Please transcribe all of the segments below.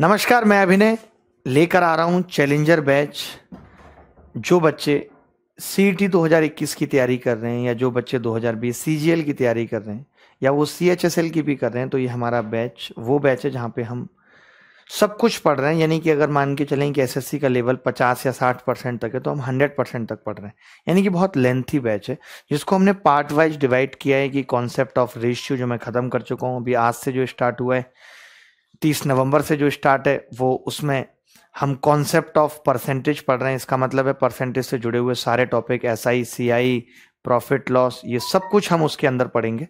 नमस्कार मैं अभिनय लेकर आ रहा हूँ चैलेंजर बैच जो बच्चे सी टी e दो की तैयारी कर रहे हैं या जो बच्चे 2020 एल की तैयारी कर रहे हैं या वो सी एच एस एल की भी कर रहे हैं तो ये हमारा बैच वो बैच है जहाँ पे हम सब कुछ पढ़ रहे हैं यानी कि अगर मान के चलें कि सी का लेवल 50 या 60 परसेंट तक है तो हम 100 परसेंट तक पढ़ रहे हैं यानी कि बहुत लेंथी बैच है जिसको हमने पार्ट वाइज डिवाइड किया है कि कॉन्सेप्ट ऑफ रेशियो जो मैं ख़त्म कर चुका हूँ अभी आज से जो स्टार्ट हुआ है तीस नवंबर से जो स्टार्ट है वो उसमें हम कॉन्सेप्ट ऑफ परसेंटेज पढ़ रहे हैं इसका मतलब है परसेंटेज से जुड़े हुए सारे topic S I C I profit loss ये सब कुछ हम उसके अंदर पढ़ेंगे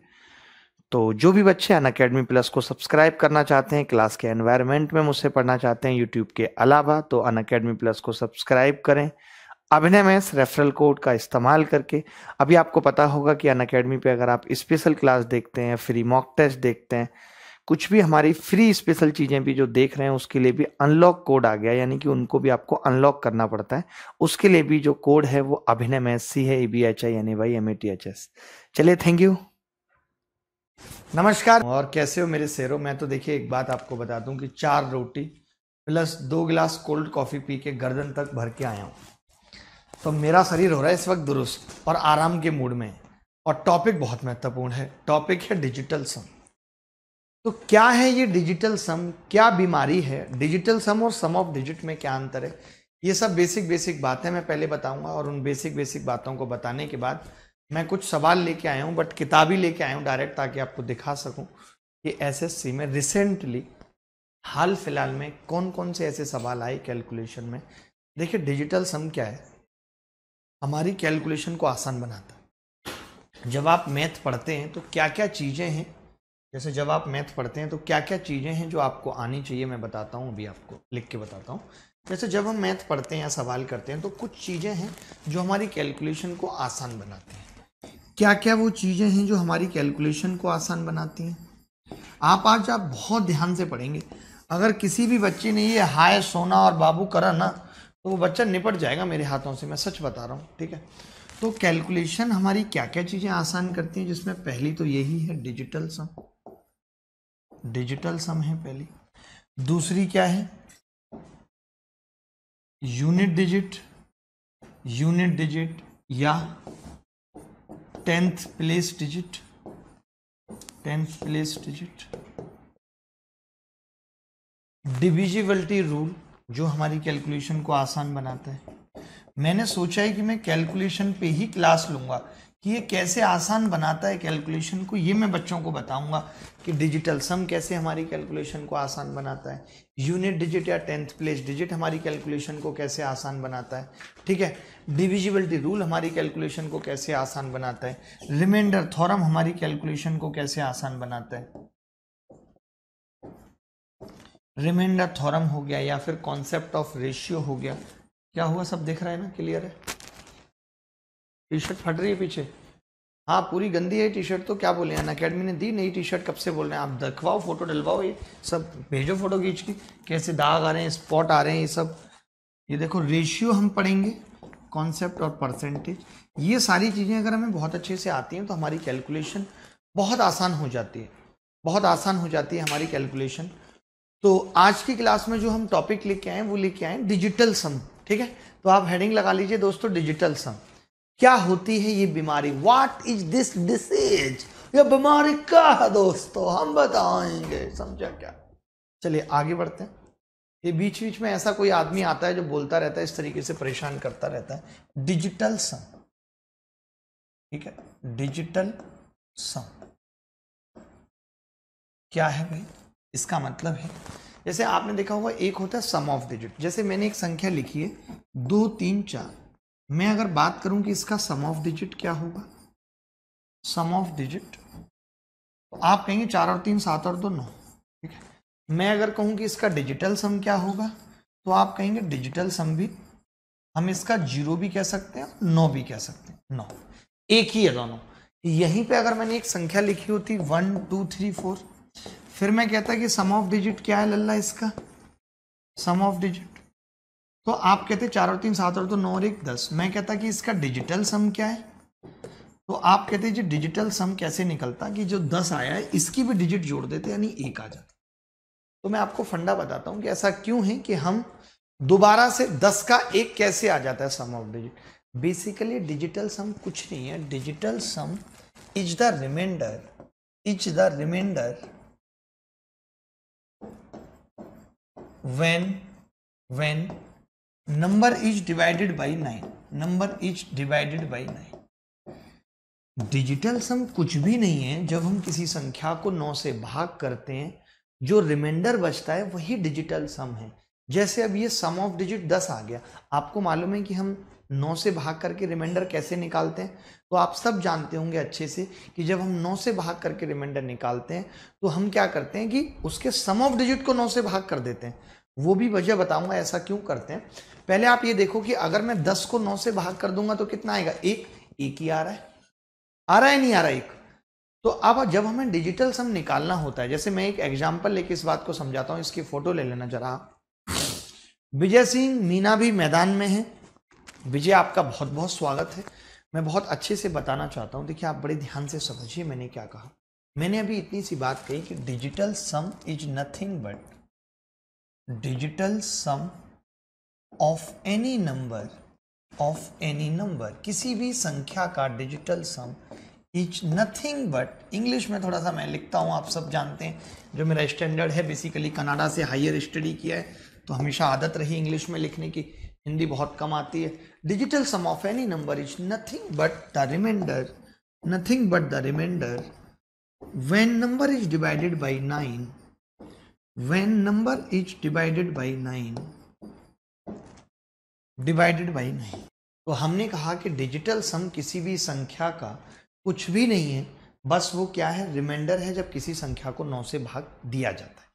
तो जो भी बच्चे अन अकेडमी प्लस को सब्सक्राइब करना चाहते हैं क्लास के एनवायरमेंट में मुझसे पढ़ना चाहते हैं यूट्यूब के अलावा तो अन अकेडमी प्लस को सब्सक्राइब करें अभिनय मैस रेफरल कोड का इस्तेमाल करके अभी आपको पता होगा कि अन अकेडमी पर अगर आप स्पेशल क्लास देखते हैं फ्री मॉक टेस्ट देखते हैं कुछ भी हमारी फ्री स्पेशल चीज़ें भी जो देख रहे हैं उसके लिए भी अनलॉक कोड आ गया यानी कि उनको भी आपको अनलॉक करना पड़ता है उसके लिए भी जो कोड है वो अभिनय एम एस सी है ए बी एच आई यानी भाई M A T H S चलिए थैंक यू नमस्कार और कैसे हो मेरे शेरों मैं तो देखिए एक बात आपको बता दूं कि चार रोटी प्लस दो गिलास कोल्ड कॉफ़ी पी के गर्दन तक भर के आया हूँ तो मेरा शरीर हो रहा है इस वक्त दुरुस्त और आराम के मूड में और टॉपिक बहुत महत्वपूर्ण है टॉपिक है डिजिटल सन तो क्या है ये डिजिटल सम क्या बीमारी है डिजिटल सम और सम ऑफ डिजिट में क्या अंतर है ये सब बेसिक बेसिक बातें मैं पहले बताऊंगा और उन बेसिक बेसिक बातों को बताने के बाद मैं कुछ सवाल लेके आया हूँ बट किताबी लेके आया हूँ डायरेक्ट ताकि आपको दिखा सकूँ कि एस में रिसेंटली हाल फिलहाल में कौन कौन से ऐसे सवाल आए कैलकुलेशन में देखिए डिजिटल सम क्या है हमारी कैलकुलेशन को आसान बनाता है जब आप मैथ पढ़ते हैं तो क्या क्या चीज़ें हैं जैसे जब आप मैथ पढ़ते हैं तो क्या क्या चीज़ें हैं जो आपको आनी चाहिए मैं बताता हूँ अभी आपको लिख के बताता हूँ जैसे जब हम मैथ पढ़ते हैं या सवाल करते हैं तो कुछ चीज़ें हैं जो हमारी कैलकुलेशन को आसान बनाती हैं क्या क्या वो चीज़ें हैं जो हमारी कैलकुलेशन को आसान बनाती हैं आप आज आप बहुत ध्यान से पढ़ेंगे अगर किसी भी बच्चे ने ये हाय सोना और बाबू करा ना तो वो बच्चा निपट जाएगा मेरे हाथों से मैं सच बता रहा हूँ ठीक है तो कैलकुलेशन हमारी क्या क्या चीज़ें आसान करती हैं जिसमें पहली तो यही है डिजिटल सम डिजिटल सम है पहली दूसरी क्या है यूनिट डिजिट यूनिट डिजिट या tenth place digit tenth place digit divisibility rule जो हमारी कैलकुलेशन को आसान बनाता है मैंने सोचा है कि मैं कैलकुलेशन पे ही क्लास लूंगा कि ये कैसे आसान बनाता है कैलकुलेशन को ये मैं बच्चों को बताऊंगा कि डिजिटल सम कैसे हमारी कैलकुलेशन को आसान बनाता है यूनिट डिजिट या टेंथ प्लेस डिजिट हमारी कैलकुलेशन को कैसे आसान बनाता है ठीक है डिविजिबिलिटी रूल हमारी कैलकुलेशन को कैसे आसान बनाता है रिमाइंडर थॉरम हमारी कैलकुलेशन को कैसे आसान बनाता है रिमाइंडर थॉरम हो गया या फिर कॉन्सेप्ट ऑफ रेशियो हो गया क्या हुआ सब दिख रहा है ना क्लियर है टी शर्ट फट रही है पीछे हाँ पूरी गंदी है टी शर्ट तो क्या बोले अन अकेडमी ने दी नई टी शर्ट कब से बोल रहे हैं आप दखवाओ फोटो डलवाओ ये सब भेजो फोटो खींच के कैसे दाग आ रहे हैं स्पॉट आ रहे हैं ये सब ये देखो रेशियो हम पढ़ेंगे कॉन्सेप्ट और परसेंटेज ये सारी चीज़ें अगर हमें बहुत अच्छे से आती हैं तो हमारी कैलकुलेशन बहुत आसान हो जाती है बहुत आसान हो जाती है हमारी कैलकुलेशन तो आज की क्लास में जो हम टॉपिक लेके आए वो लेके आए डिजिटल सम ठीक है तो आप हेडिंग लगा लीजिए दोस्तों डिजिटल सम क्या होती है ये बीमारी वाट इज दिस डिसीज ये बीमारी क्या है दोस्तों हम बताएंगे समझा क्या चलिए आगे बढ़ते हैं ये बीच बीच में ऐसा कोई आदमी आता है जो बोलता रहता है इस तरीके से परेशान करता रहता है डिजिटल सम ठीक है डिजिटल सम क्या है भाई इसका मतलब है जैसे आपने देखा होगा एक होता है सम ऑफ डिजिट जैसे मैंने एक संख्या लिखी है दो तीन चार मैं अगर बात करूं कि इसका सम ऑफ डिजिट क्या होगा सम ऑफ डिजिट तो आप कहेंगे चार और तीन सात और दो नौ ठीक है मैं अगर कहूं कि इसका डिजिटल सम क्या होगा तो आप कहेंगे डिजिटल सम भी हम इसका जीरो भी कह सकते हैं नौ भी कह सकते हैं नौ एक ही है दोनों यहीं पे अगर मैंने एक संख्या लिखी होती वन टू थ्री फोर फिर मैं कहता कि सम ऑफ डिजिट क्या है लल्ला इसका सम ऑफ डिजिट तो आप कहते चार और तीन सात और तो नौ और एक दस मैं कहता कि इसका डिजिटल सम क्या है तो आप कहते जी डिजिटल सम कैसे निकलता कि जो दस आया है इसकी भी डिजिट जोड़ देते यानी एक आ जाता तो मैं आपको फंडा बताता हूं कि ऐसा क्यों है कि हम दोबारा से दस का एक कैसे आ जाता है sum of digit basically digital sum कुछ नहीं है digital sum is the remainder is the remainder when when number is divided by nine number is divided by nine digital sum कुछ भी नहीं है जब हम किसी संख्या को नौ से भाग करते हैं जो रिमाइंडर बचता है वही डिजिटल सम है जैसे अब ये सम ऑफ डिजिट दस आ गया आपको मालूम है कि हम नौ से भाग करके रिमाइंडर कैसे निकालते हैं तो आप सब जानते होंगे अच्छे से कि जब हम नौ से भाग करके रिमाइंडर निकालते हैं तो हम क्या करते हैं कि उसके सम ऑफ डिजिट को नौ से भाग कर देते हैं वो भी वजह बताऊंगा ऐसा क्यों करते हैं पहले आप ये देखो कि अगर मैं दस को नौ से भाग कर दूंगा तो कितना आएगा एक एक ही आ रहा है आ रहा है नहीं आ रहा एक तो अब जब हमें डिजिटल सम निकालना होता है जैसे मैं एक एग्जाम्पल लेके इस बात को समझाता हूँ इसकी फोटो ले लेना जरा विजय सिंह मीना भी मैदान में है विजय आपका बहुत बहुत स्वागत है मैं बहुत अच्छे से बताना चाहता हूँ देखिए आप बड़े ध्यान से समझिए मैंने क्या कहा मैंने अभी इतनी सी बात कही कि digital sum is nothing but digital sum of any number of any number किसी भी संख्या का digital sum is nothing but English में थोड़ा सा मैं लिखता हूँ आप सब जानते हैं जो मेरा स्टैंडर्ड है बेसिकली कनाडा से हायर स्टडी किया है तो हमेशा आदत रही इंग्लिश में लिखने की हिंदी बहुत कम आती है digital sum of any number is nothing but the remainder nothing but the remainder when number is divided by nine when number is divided by nine divided by नहीं तो हमने कहा कि डिजिटल सम किसी भी संख्या का कुछ भी नहीं है बस वो क्या है रिमाइंडर है जब किसी संख्या को नौ से भाग दिया जाता है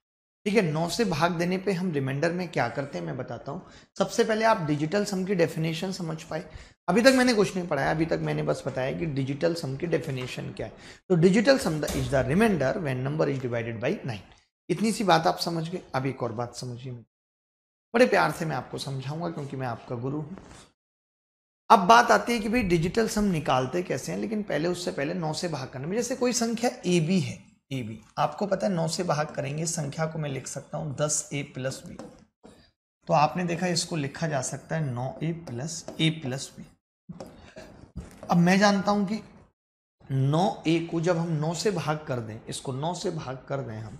ठीक है नौ से भाग देने पे हम रिमाइंडर में क्या करते हैं मैं बताता हूँ सबसे पहले आप डिजिटल सम की डेफिनेशन समझ पाए अभी तक मैंने कुछ नहीं पढ़ाया अभी तक मैंने बस बताया कि डिजिटल सम की डेफिनेशन क्या है तो digital sum is the remainder when number is divided by nine इतनी सी बात आप समझ गए अब एक और बात समझिए बड़े प्यार से मैं आपको समझाऊंगा क्योंकि मैं आपका गुरु हूं अब बात आती है कि भाई डिजिटल सम निकालते कैसे हैं लेकिन पहले उससे पहले नौ से भाग करने में जैसे कोई संख्या ए बी है ए बी आपको पता है नौ से भाग करेंगे संख्या को मैं लिख सकता हूं दस ए प्लस बी तो आपने देखा इसको लिखा जा सकता है नौ A plus A plus B अब मैं जानता हूं कि नौ ए को जब हम नौ से भाग कर दें इसको नौ से भाग कर दें हम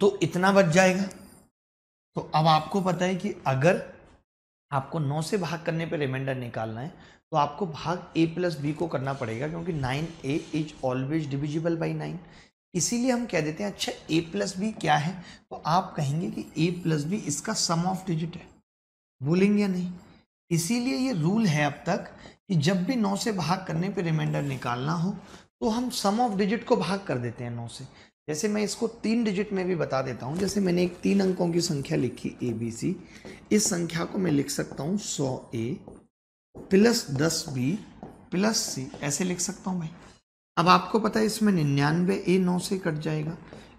तो इतना बच जाएगा तो अब आपको पता है कि अगर आपको नौ से भाग करने पे रिमाइंडर निकालना है तो आपको भाग ए प्लस बी को करना पड़ेगा क्योंकि nine A is always divisible by nine इसीलिए हम कह देते हैं अच्छा ए प्लस बी क्या है तो आप कहेंगे कि ए प्लस बी इसका सम ऑफ डिजिट है या नहीं इसीलिए ये रूल है अब तक कि जब भी नौ से भाग करने पे रिमाइंडर निकालना हो तो हम सम ऑफ डिजिट को भाग कर देते हैं नौ से जैसे मैं इसको तीन डिजिट में भी बता देता हूँ जैसे मैंने एक तीन अंकों की संख्या लिखी ए बी सी इस संख्या को मैं लिख सकता हूँ सौ ए प्लस दस बी प्लस सी ऐसे लिख सकता हूँ मैं अब आपको पता है इसमें निन्यानवे ए नौ से कट जाएगा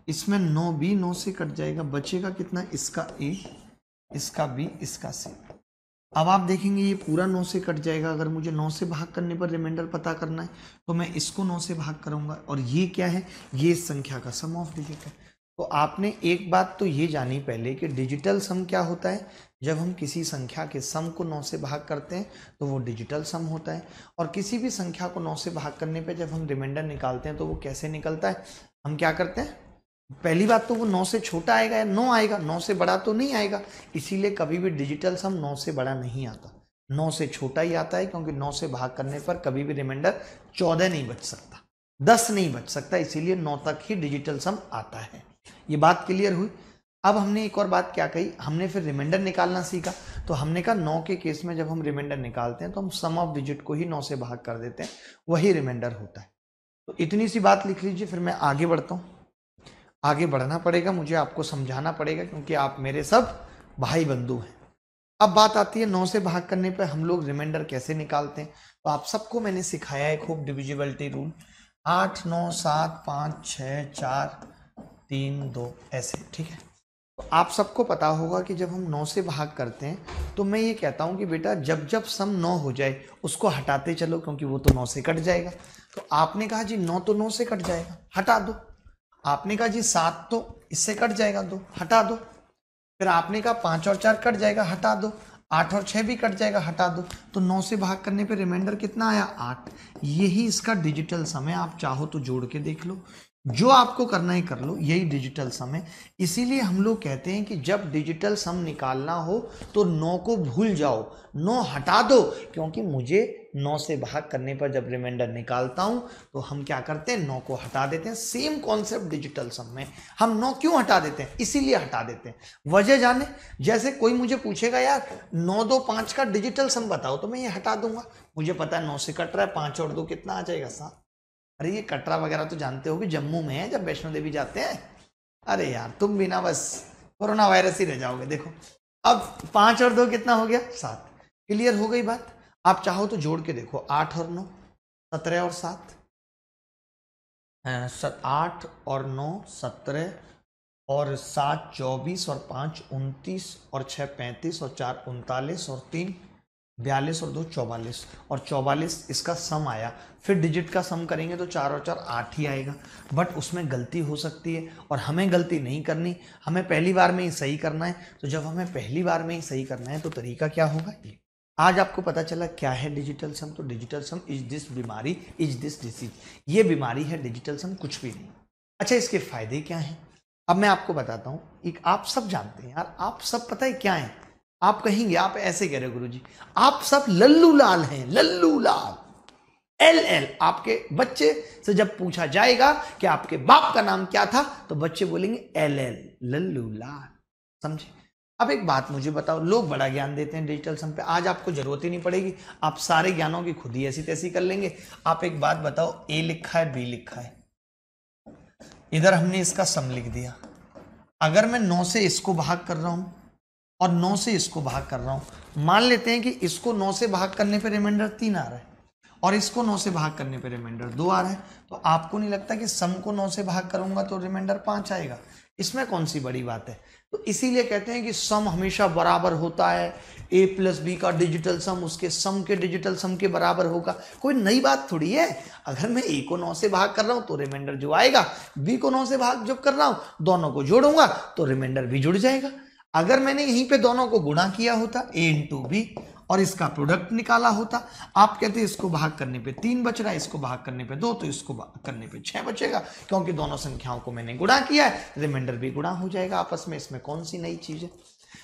इसमें नौ बी नौ से कट जाएगा बचेगा कितना इसका ए इसका बी इसका सी अब आप देखेंगे ये पूरा नौ से कट जाएगा अगर मुझे नौ से भाग करने पर रिमाइंडर पता करना है तो मैं इसको नौ से भाग करूंगा और ये क्या है ये इस संख्या का सम ऑफ डिजिट है तो आपने एक बात तो ये जानी पहले कि डिजिटल सम क्या होता है जब हम किसी संख्या के सम को नौ से भाग करते हैं तो वो डिजिटल सम होता है और किसी भी संख्या को नौ से भाग करने पर जब हम रिमाइंडर निकालते हैं तो वो कैसे निकलता है हम क्या करते हैं पहली बात तो वो नौ से छोटा आएगा या नौ आएगा नौ से बड़ा तो नहीं आएगा इसीलिए कभी भी डिजिटल सम नौ से बड़ा नहीं आता नौ से छोटा ही आता है क्योंकि नौ से भाग करने पर कभी भी रिमाइंडर चौदह नहीं बच सकता दस नहीं बच सकता इसीलिए नौ तक ही डिजिटल सम आता है ये बात क्लियर हुई अब हमने एक और बात क्या कही हमने फिर रिमाइंडर निकालना सीखा तो हमने कहा नौ के केस में जब हम रिमाइंडर निकालते हैं तो हम सम ऑफ डिजिट को ही नौ से भाग कर देते हैं वही रिमाइंडर होता है तो इतनी सी बात लिख लीजिए फिर मैं आगे बढ़ता हूँ आगे बढ़ना पड़ेगा मुझे आपको समझाना पड़ेगा क्योंकि आप मेरे सब भाई बंधु हैं अब बात आती है नौ से भाग करने पर हम लोग रिमाइंडर कैसे निकालते हैं तो आप सबको मैंने सिखाया है खूब डिविजिबिलिटी रूल आठ नौ सात पाँच छ चार तीन दो ऐसे ठीक है तो आप सबको पता होगा कि जब हम नौ से भाग करते हैं तो मैं ये कहता हूँ कि बेटा जब जब सम नौ हो जाए उसको हटाते चलो क्योंकि वो तो नौ से कट जाएगा तो आपने कहा जी नौ तो नौ से कट जाएगा हटा दो आपने कहा जी सात तो इससे कट जाएगा दो हटा दो फिर आपने कहा पाँच और चार कट जाएगा हटा दो आठ और छः भी कट जाएगा हटा दो तो नौ से भाग करने पे रिमाइंडर कितना आया आठ यही इसका डिजिटल समय आप चाहो तो जोड़ के देख लो जो आपको करना है कर लो यही डिजिटल सम है इसीलिए हम लोग कहते हैं कि जब डिजिटल सम निकालना हो तो नौ को भूल जाओ नौ हटा दो क्योंकि मुझे नौ से भाग करने पर जब रिमाइंडर निकालता हूं तो हम क्या करते हैं नौ को हटा देते हैं सेम कॉन्सेप्ट डिजिटल सम में हम नौ क्यों हटा देते हैं इसीलिए हटा देते हैं वजह जाने जैसे कोई मुझे पूछेगा यार नौ दो पांच का डिजिटल सम बताओ तो मैं ये हटा दूंगा मुझे पता है नौ से कट रहा है पांच और दो कितना आ जाएगा सात अरे ये कटरा वगैरह तो जानते हो कि जम्मू में है जब वैष्णो देवी जाते हैं अरे यार तुम बिना बस कोरोना वायरस ही रह जाओगे देखो अब पांच और दो कितना हो गया सात क्लियर हो गई बात आप चाहो तो जोड़ के देखो आठ और नौ सत्रह और सात आठ और नौ सत्रह और सात चौबीस और पाँच उनतीस और छः पैंतीस और चार उनतालीस और तीन बयालीस और दो चौवालीस और चौवालीस इसका सम आया फिर डिजिट का सम करेंगे तो चार और चार आठ ही आएगा बट उसमें गलती हो सकती है और हमें गलती नहीं करनी हमें पहली बार में ही सही करना है तो जब हमें पहली बार में ही सही करना है तो तरीका क्या होगा ये आज आपको पता चला क्या है डिजिटल सम तो डिजिटल सम इज दिस बीमारी इज दिस डिसीज ये बीमारी है डिजिटल सम कुछ भी नहीं अच्छा इसके फायदे क्या हैं अब मैं आपको बताता हूँ एक आप सब जानते हैं यार आप सब पता है क्या है आप कहेंगे आप ऐसे कह रहे हो गुरु जी आप सब लल्लू लाल हैं लल्लू लाल एल एल आपके बच्चे से जब पूछा जाएगा कि आपके बाप का नाम क्या था तो बच्चे बोलेंगे एल एल लल्लू लाल समझे अब एक बात मुझे बताओ लोग बड़ा ज्ञान देते हैं डिजिटल सम पे आज आपको जरूरत ही नहीं पड़ेगी आप सारे ज्ञानों की खुद ही ऐसी तैसी कर लेंगे आप एक बात बताओ ए लिखा है बी लिखा है इधर हमने इसका सम लिख दिया अगर मैं नौ से इसको भाग कर रहा हूं और नौ से इसको भाग कर रहा हूं मान लेते हैं कि इसको नौ से भाग करने पर रिमाइंडर तीन आ रहा है और इसको नौ से भाग करने पर रिमाइंडर दो आ रहा है तो आपको नहीं लगता कि सम को नौ से भाग करूंगा तो रिमाइंडर पांच आएगा इसमें कौन सी बड़ी बात है तो इसीलिए कहते हैं कि सम हमेशा बराबर होता है ए प्लस बी का डिजिटल सम उसके सम के डिजिटल सम के बराबर होगा कोई नई बात थोड़ी है अगर मैं ए को नौ से भाग कर रहा हूं तो रिमाइंडर जो आएगा बी को नौ से भाग जब कर रहा हूं दोनों को जोड़ूंगा तो रिमाइंडर भी जुड़ जाएगा अगर मैंने यहीं पे दोनों को गुणा किया होता ए इंटू बी और इसका प्रोडक्ट निकाला होता आप कहते इसको भाग करने पे तीन बच रहा है इसको भाग करने पे दो तो इसको भाग करने पे छह बचेगा क्योंकि दोनों संख्याओं को मैंने गुणा किया है रिमाइंडर भी गुणा हो जाएगा आपस में इसमें कौन सी नई चीज है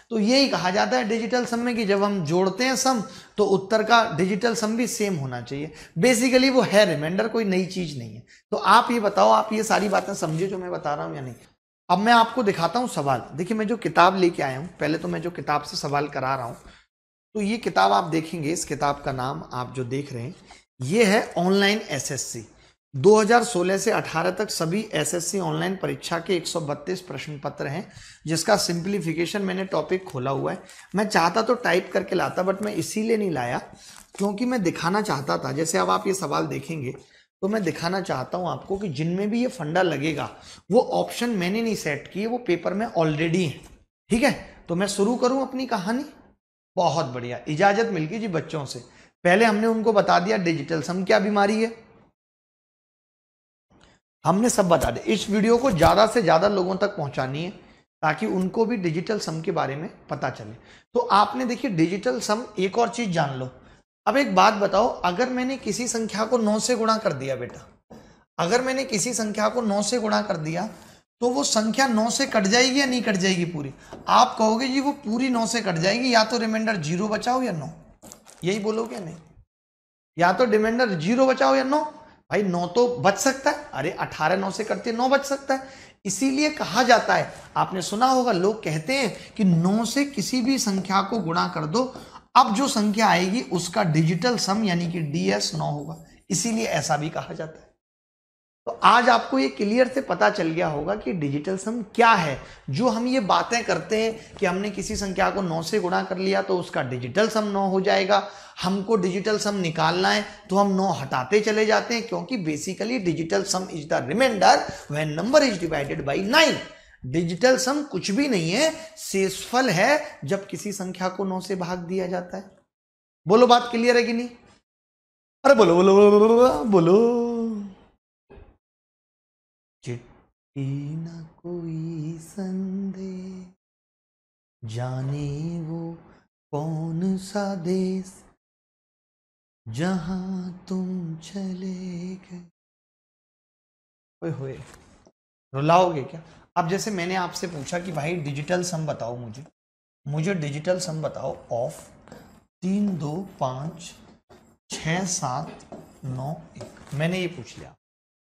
तो यही कहा जाता है डिजिटल सम में कि जब हम जोड़ते हैं सम तो उत्तर का डिजिटल सम भी सेम होना चाहिए बेसिकली वो है रिमाइंडर कोई नई चीज नहीं है तो आप ये बताओ आप ये सारी बातें समझे जो मैं बता रहा हूँ या नहीं अब मैं आपको दिखाता हूँ सवाल देखिए मैं जो किताब लेके आया हूँ पहले तो मैं जो किताब से सवाल करा रहा हूँ तो ये किताब आप देखेंगे इस किताब का नाम आप जो देख रहे हैं ये है ऑनलाइन एसएससी 2016 से 18 तक सभी एसएससी ऑनलाइन परीक्षा के 132 प्रश्न पत्र हैं जिसका सिंप्लीफिकेशन मैंने टॉपिक खोला हुआ है मैं चाहता तो टाइप करके लाता बट मैं इसीलिए नहीं लाया क्योंकि मैं दिखाना चाहता था जैसे अब आप ये सवाल देखेंगे तो मैं दिखाना चाहता हूं आपको कि जिनमें भी ये फंडा लगेगा वो ऑप्शन मैंने नहीं सेट किए वो पेपर में ऑलरेडी है ठीक है तो मैं शुरू करूं अपनी कहानी बहुत बढ़िया इजाजत मिल गई जी बच्चों से पहले हमने उनको बता दिया डिजिटल सम क्या बीमारी है हमने सब बता दिया इस वीडियो को ज़्यादा से ज़्यादा लोगों तक पहुंचानी है ताकि उनको भी डिजिटल सम के बारे में पता चले तो आपने देखिए डिजिटल सम एक और चीज़ जान लो अब एक बात बताओ अगर मैंने किसी संख्या को नौ से गुणा कर दिया बेटा अगर मैंने किसी संख्या को नौ से गुणा कर दिया तो वो संख्या नौ से कट जाएगी या नहीं कट जाएगी पूरी आप कहोगे जी वो पूरी नौ से कट जाएगी या तो रिमाइंडर जीरो बचाओ या नौ यही बोलोगे नहीं या तो रिमाइंडर जीरो बचाओ या नौ भाई नौ तो बच सकता है अरे अठारह नौ से करते नौ बच सकता है इसीलिए कहा जाता है आपने सुना होगा लोग कहते हैं कि नौ से किसी भी संख्या को गुणा कर दो अब जो संख्या आएगी उसका डिजिटल सम यानी कि डी एस नौ होगा इसीलिए ऐसा भी कहा जाता है तो आज आपको ये क्लियर से पता चल गया होगा कि डिजिटल सम क्या है जो हम ये बातें करते हैं कि हमने किसी संख्या को नौ से गुणा कर लिया तो उसका डिजिटल सम नौ हो जाएगा हमको डिजिटल सम निकालना है तो हम नौ हटाते चले जाते हैं क्योंकि basically digital sum is the remainder when number is divided by nine digital sum कुछ भी नहीं है शेषफल है जब किसी संख्या को नौ से भाग दिया जाता है बोलो बात क्लियर है कि नहीं अरे बोलो बोलो बोलो बोलो बोलो चिट्ठी न कोई संदेश जाने वो कौन सा देश जहां तुम चले गए होए रुलाओगे क्या अब जैसे मैंने आपसे पूछा कि भाई डिजिटल सम बताओ मुझे मुझे डिजिटल सम बताओ ऑफ तीन दो पाँच छ सात नौ एक मैंने ये पूछ लिया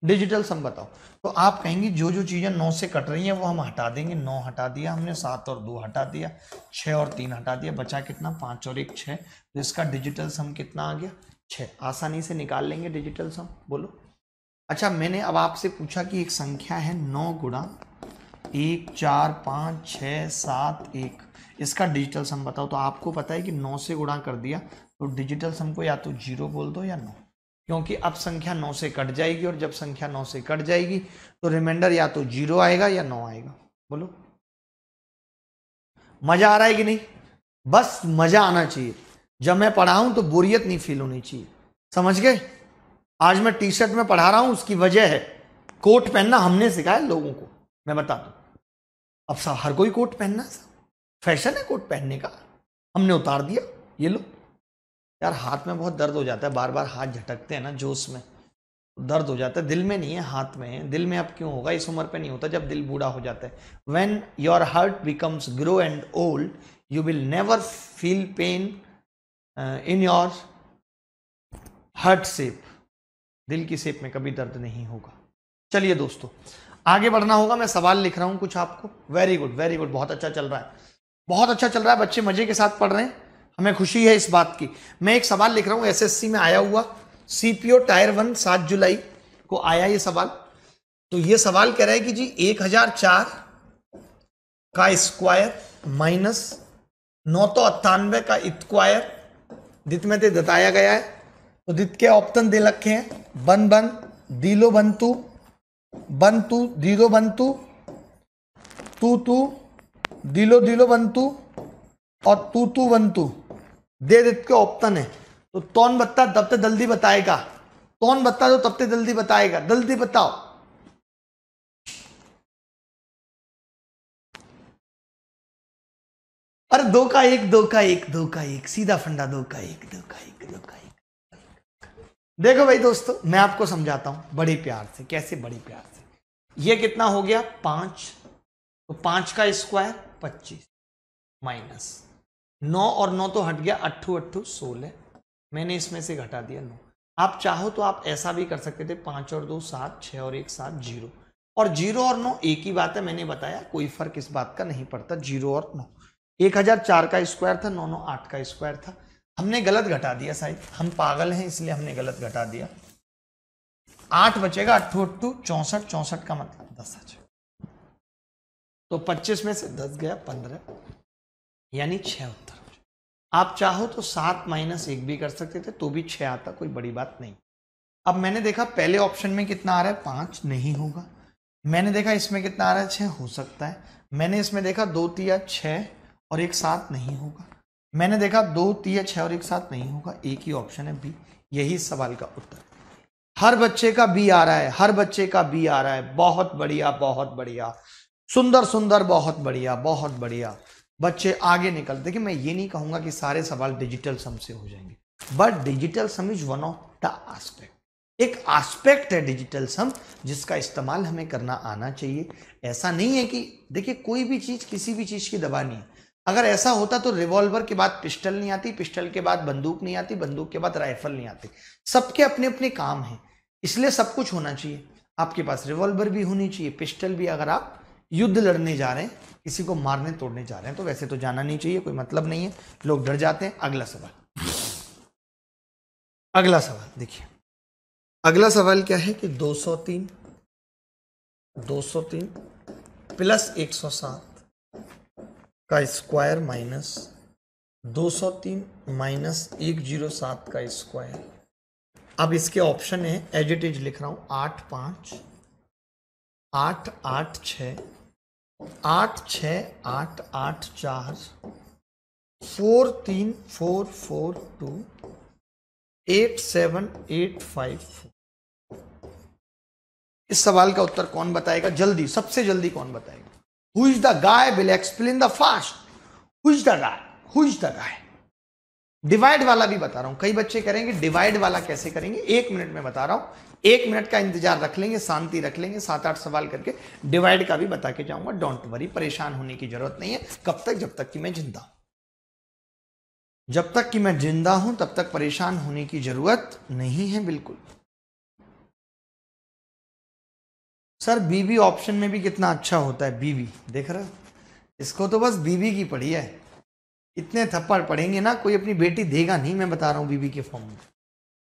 डिजिटल सम बताओ तो आप कहेंगे जो जो चीज़ें नौ से कट रही हैं वो हम हटा देंगे नौ हटा दिया हमने सात और दो हटा दिया छः और तीन हटा दिया बचा कितना पाँच और एक छः तो इसका डिजिटल सम कितना आ गया छः आसानी से निकाल लेंगे डिजिटल सम बोलो अच्छा मैंने अब आपसे पूछा कि एक संख्या है नौ गुणा एक चार पाँच छः सात एक इसका डिजिटल सम बताओ तो आपको पता है कि नौ से गुणा कर दिया तो डिजिटल सम को या तो जीरो बोल दो या नौ क्योंकि अब संख्या नौ से कट जाएगी और जब संख्या नौ से कट जाएगी तो रिमाइंडर या तो जीरो आएगा या नौ आएगा बोलो मजा आ रहा है कि नहीं बस मजा आना चाहिए जब मैं पढ़ाऊं तो बोरियत नहीं फील होनी चाहिए समझ गए आज मैं टी शर्ट में पढ़ा रहा हूं उसकी वजह है कोट पहनना हमने सिखाया लोगों को मैं बता दू अब सा हर कोई कोट पहनना फैशन है कोट पहनने का हमने उतार दिया ये लो यार हाथ में बहुत दर्द हो जाता है बार बार हाथ झटकते हैं ना जोश में दर्द हो जाता है दिल में नहीं है हाथ में दिल में अब क्यों होगा इस उम्र पे नहीं होता जब दिल बूढ़ा हो जाता है when your heart becomes grow and old you will never feel pain in your heart सेप दिल की सेप में कभी दर्द नहीं होगा चलिए दोस्तों आगे बढ़ना होगा मैं सवाल लिख रहा हूँ कुछ आपको वेरी गुड वेरी गुड बहुत अच्छा चल रहा है बहुत अच्छा चल रहा है बच्चे मजे के साथ पढ़ रहे हैं हमें खुशी है इस बात की मैं एक सवाल लिख रहा हूँ एस में आया हुआ सीपीओ टायर वन सात जुलाई को आया ये सवाल तो ये सवाल कह रहा है कि जी एक हजार चार का स्क्वायर माइनस नौ तो अट्ठानवे का स्क्वायर दित में दताया गया है तो दित के ऑप्शन दे रखे हैं बन बन दिलो बंतु बन तू जीरो बन तू तू तू दिलो दिलो बन तू और तू तू बन तू दे के ऑप्शन है तो तौन बत्ता तब तक जल्दी बताएगा तौन बत्ता तो तब तक जल्दी बताएगा जल्दी बताओ अरे दो का एक दो का एक दो का एक सीधा फंडा दो का एक दो का एक दो का एक देखो भाई दोस्तों मैं आपको समझाता हूं बड़े प्यार से कैसे बड़े प्यार से ये कितना हो गया पांच तो पांच का स्क्वायर पच्चीस माइनस नौ और नौ तो हट गया अट्ठू अट्ठू सोलह मैंने इसमें से घटा दिया नौ आप चाहो तो आप ऐसा भी कर सकते थे पांच और दो सात छः और एक सात जीरो और जीरो और नौ एक ही बात है मैंने बताया कोई फर्क इस बात का नहीं पड़ता जीरो और नौ एक हज़ार चार का स्क्वायर था नौ नौ आठ का स्क्वायर था हमने गलत घटा दिया शायद हम पागल हैं इसलिए हमने गलत घटा दिया आठ बचेगा अट्ठू चौसठ चौसठ का मतलब दस आ तो पच्चीस में से दस गया पंद्रह यानी छह उत्तर आप चाहो तो सात माइनस एक भी कर सकते थे तो भी छह आता कोई बड़ी बात नहीं अब मैंने देखा पहले ऑप्शन में कितना आ रहा है पांच नहीं होगा मैंने देखा इसमें कितना आ रहा है छह हो सकता है मैंने इसमें देखा दो तिया छह और एक सात नहीं होगा मैंने देखा दो या छह और एक साथ नहीं होगा एक ही ऑप्शन है बी यही सवाल का उत्तर हर बच्चे का बी आ रहा है हर बच्चे का बी आ रहा है बहुत बढ़िया बहुत बढ़िया सुंदर सुंदर बहुत बढ़िया बहुत बढ़िया बच्चे आगे निकल देखिए मैं ये नहीं कहूंगा कि सारे सवाल डिजिटल सम से हो जाएंगे but digital sum is one of the aspect एक आस्पेक्ट है डिजिटल सम जिसका इस्तेमाल हमें करना आना चाहिए ऐसा नहीं है कि देखिए कोई भी चीज़ किसी भी चीज़ की दबा नहीं है अगर ऐसा होता तो रिवॉल्वर के बाद पिस्टल नहीं आती पिस्टल के बाद बंदूक नहीं आती बंदूक के बाद राइफल नहीं आती सबके अपने अपने काम हैं इसलिए सब कुछ होना चाहिए आपके पास रिवॉल्वर भी होनी चाहिए पिस्टल भी अगर आप युद्ध लड़ने जा रहे हैं किसी को मारने तोड़ने जा रहे हैं तो वैसे तो जाना नहीं चाहिए कोई मतलब नहीं है लोग डर जाते हैं अगला सवाल अगला सवाल देखिए अगला सवाल क्या है कि 203 203 प्लस 107 का स्क्वायर माइनस 203 माइनस एक जीरो सात का स्क्वायर अब इसके ऑप्शन है एज इट इज लिख रहा हूँ आठ पाँच आठ आठ छ आठ छ आठ आठ चार फोर तीन four four two eight seven eight five four इस सवाल का उत्तर कौन बताएगा जल्दी सबसे जल्दी कौन बताएगा Who is the guy will explain the fast. Who is the guy? Who is the guy? Divide वाला भी बता रहा हूं कई बच्चे करेंगे डिवाइड वाला कैसे करेंगे एक मिनट में बता रहा हूं एक मिनट का इंतजार रख लेंगे शांति रख लेंगे सात आठ सवाल करके डिवाइड का भी बता के जाऊंगा डोंट वरी परेशान होने की जरूरत नहीं है कब तक जब तक कि मैं जिंदा हूं जब तक कि मैं जिंदा हूं तब तक परेशान होने की जरूरत नहीं है बिल्कुल सर बीबी ऑप्शन में भी कितना अच्छा होता है बीबी देख रहे हो इसको तो बस बीबी की पढ़ी है इतने थप्पड़ पड़ेंगे ना कोई अपनी बेटी देगा नहीं मैं बता रहा हूँ बीबी के फॉर्म में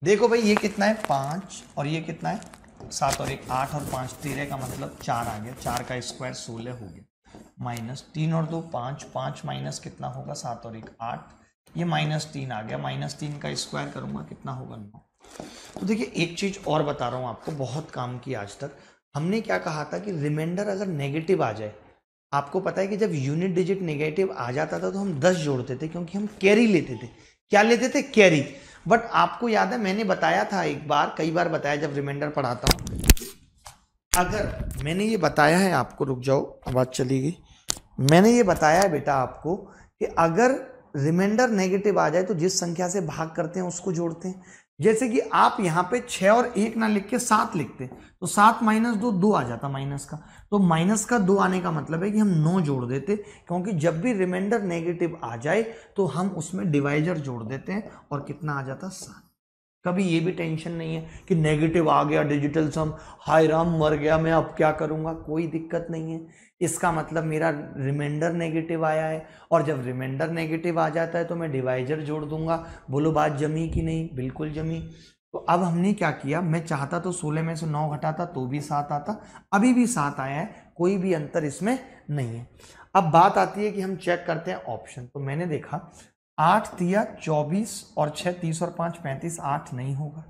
देखो भाई ये कितना है पाँच और ये कितना है सात और एक आठ और पाँच तेरह का मतलब चार आ गया चार का स्क्वायर सोलह हो गया माइनस तीन और दो पाँच पाँच माइनस कितना होगा सात और एक आठ ये माइनस तीन आ गया माइनस तीन का स्क्वायर करूँगा कितना होगा नौ तो देखिए एक चीज़ और बता रहा हूँ आपको बहुत काम की आज तक हमने क्या कहा था कि रिमाइंडर अगर नेगेटिव आ जाए आपको पता है कि जब यूनिट डिजिट नेगेटिव आ जाता था तो हम दस जोड़ते थे क्योंकि हम कैरी लेते थे क्या लेते थे कैरी बट आपको याद है मैंने बताया था एक बार कई बार बताया जब रिमाइंडर पढ़ाता हूँ अगर मैंने ये बताया है आपको रुक जाओ आवाज़ चली गई मैंने ये बताया है बेटा आपको कि अगर रिमाइंडर नेगेटिव आ जाए तो जिस संख्या से भाग करते हैं उसको जोड़ते हैं जैसे कि आप यहाँ पे छ और एक ना लिख के सात लिखते तो सात माइनस दो दो आ जाता माइनस का तो माइनस का दो आने का मतलब है कि हम नौ जोड़ देते क्योंकि जब भी रिमाइंडर नेगेटिव आ जाए तो हम उसमें डिवाइजर जोड़ देते हैं और कितना आ जाता सात कभी ये भी टेंशन नहीं है कि नेगेटिव आ गया डिजिटल सम हाय राम मर गया मैं अब क्या करूंगा कोई दिक्कत नहीं है इसका मतलब मेरा रिमाइंडर नेगेटिव आया है और जब रिमाइंडर नेगेटिव आ जाता है तो मैं डिवाइजर जोड़ दूंगा बोलो बात जमी कि नहीं बिल्कुल जमी तो अब हमने क्या किया मैं चाहता तो सोलह में से नौ घटाता तो भी सात आता अभी भी सात आया है कोई भी अंतर इसमें नहीं है अब बात आती है कि हम चेक करते हैं ऑप्शन तो मैंने देखा आठ तिया चौबीस और छः तीस और पाँच पैंतीस आठ नहीं होगा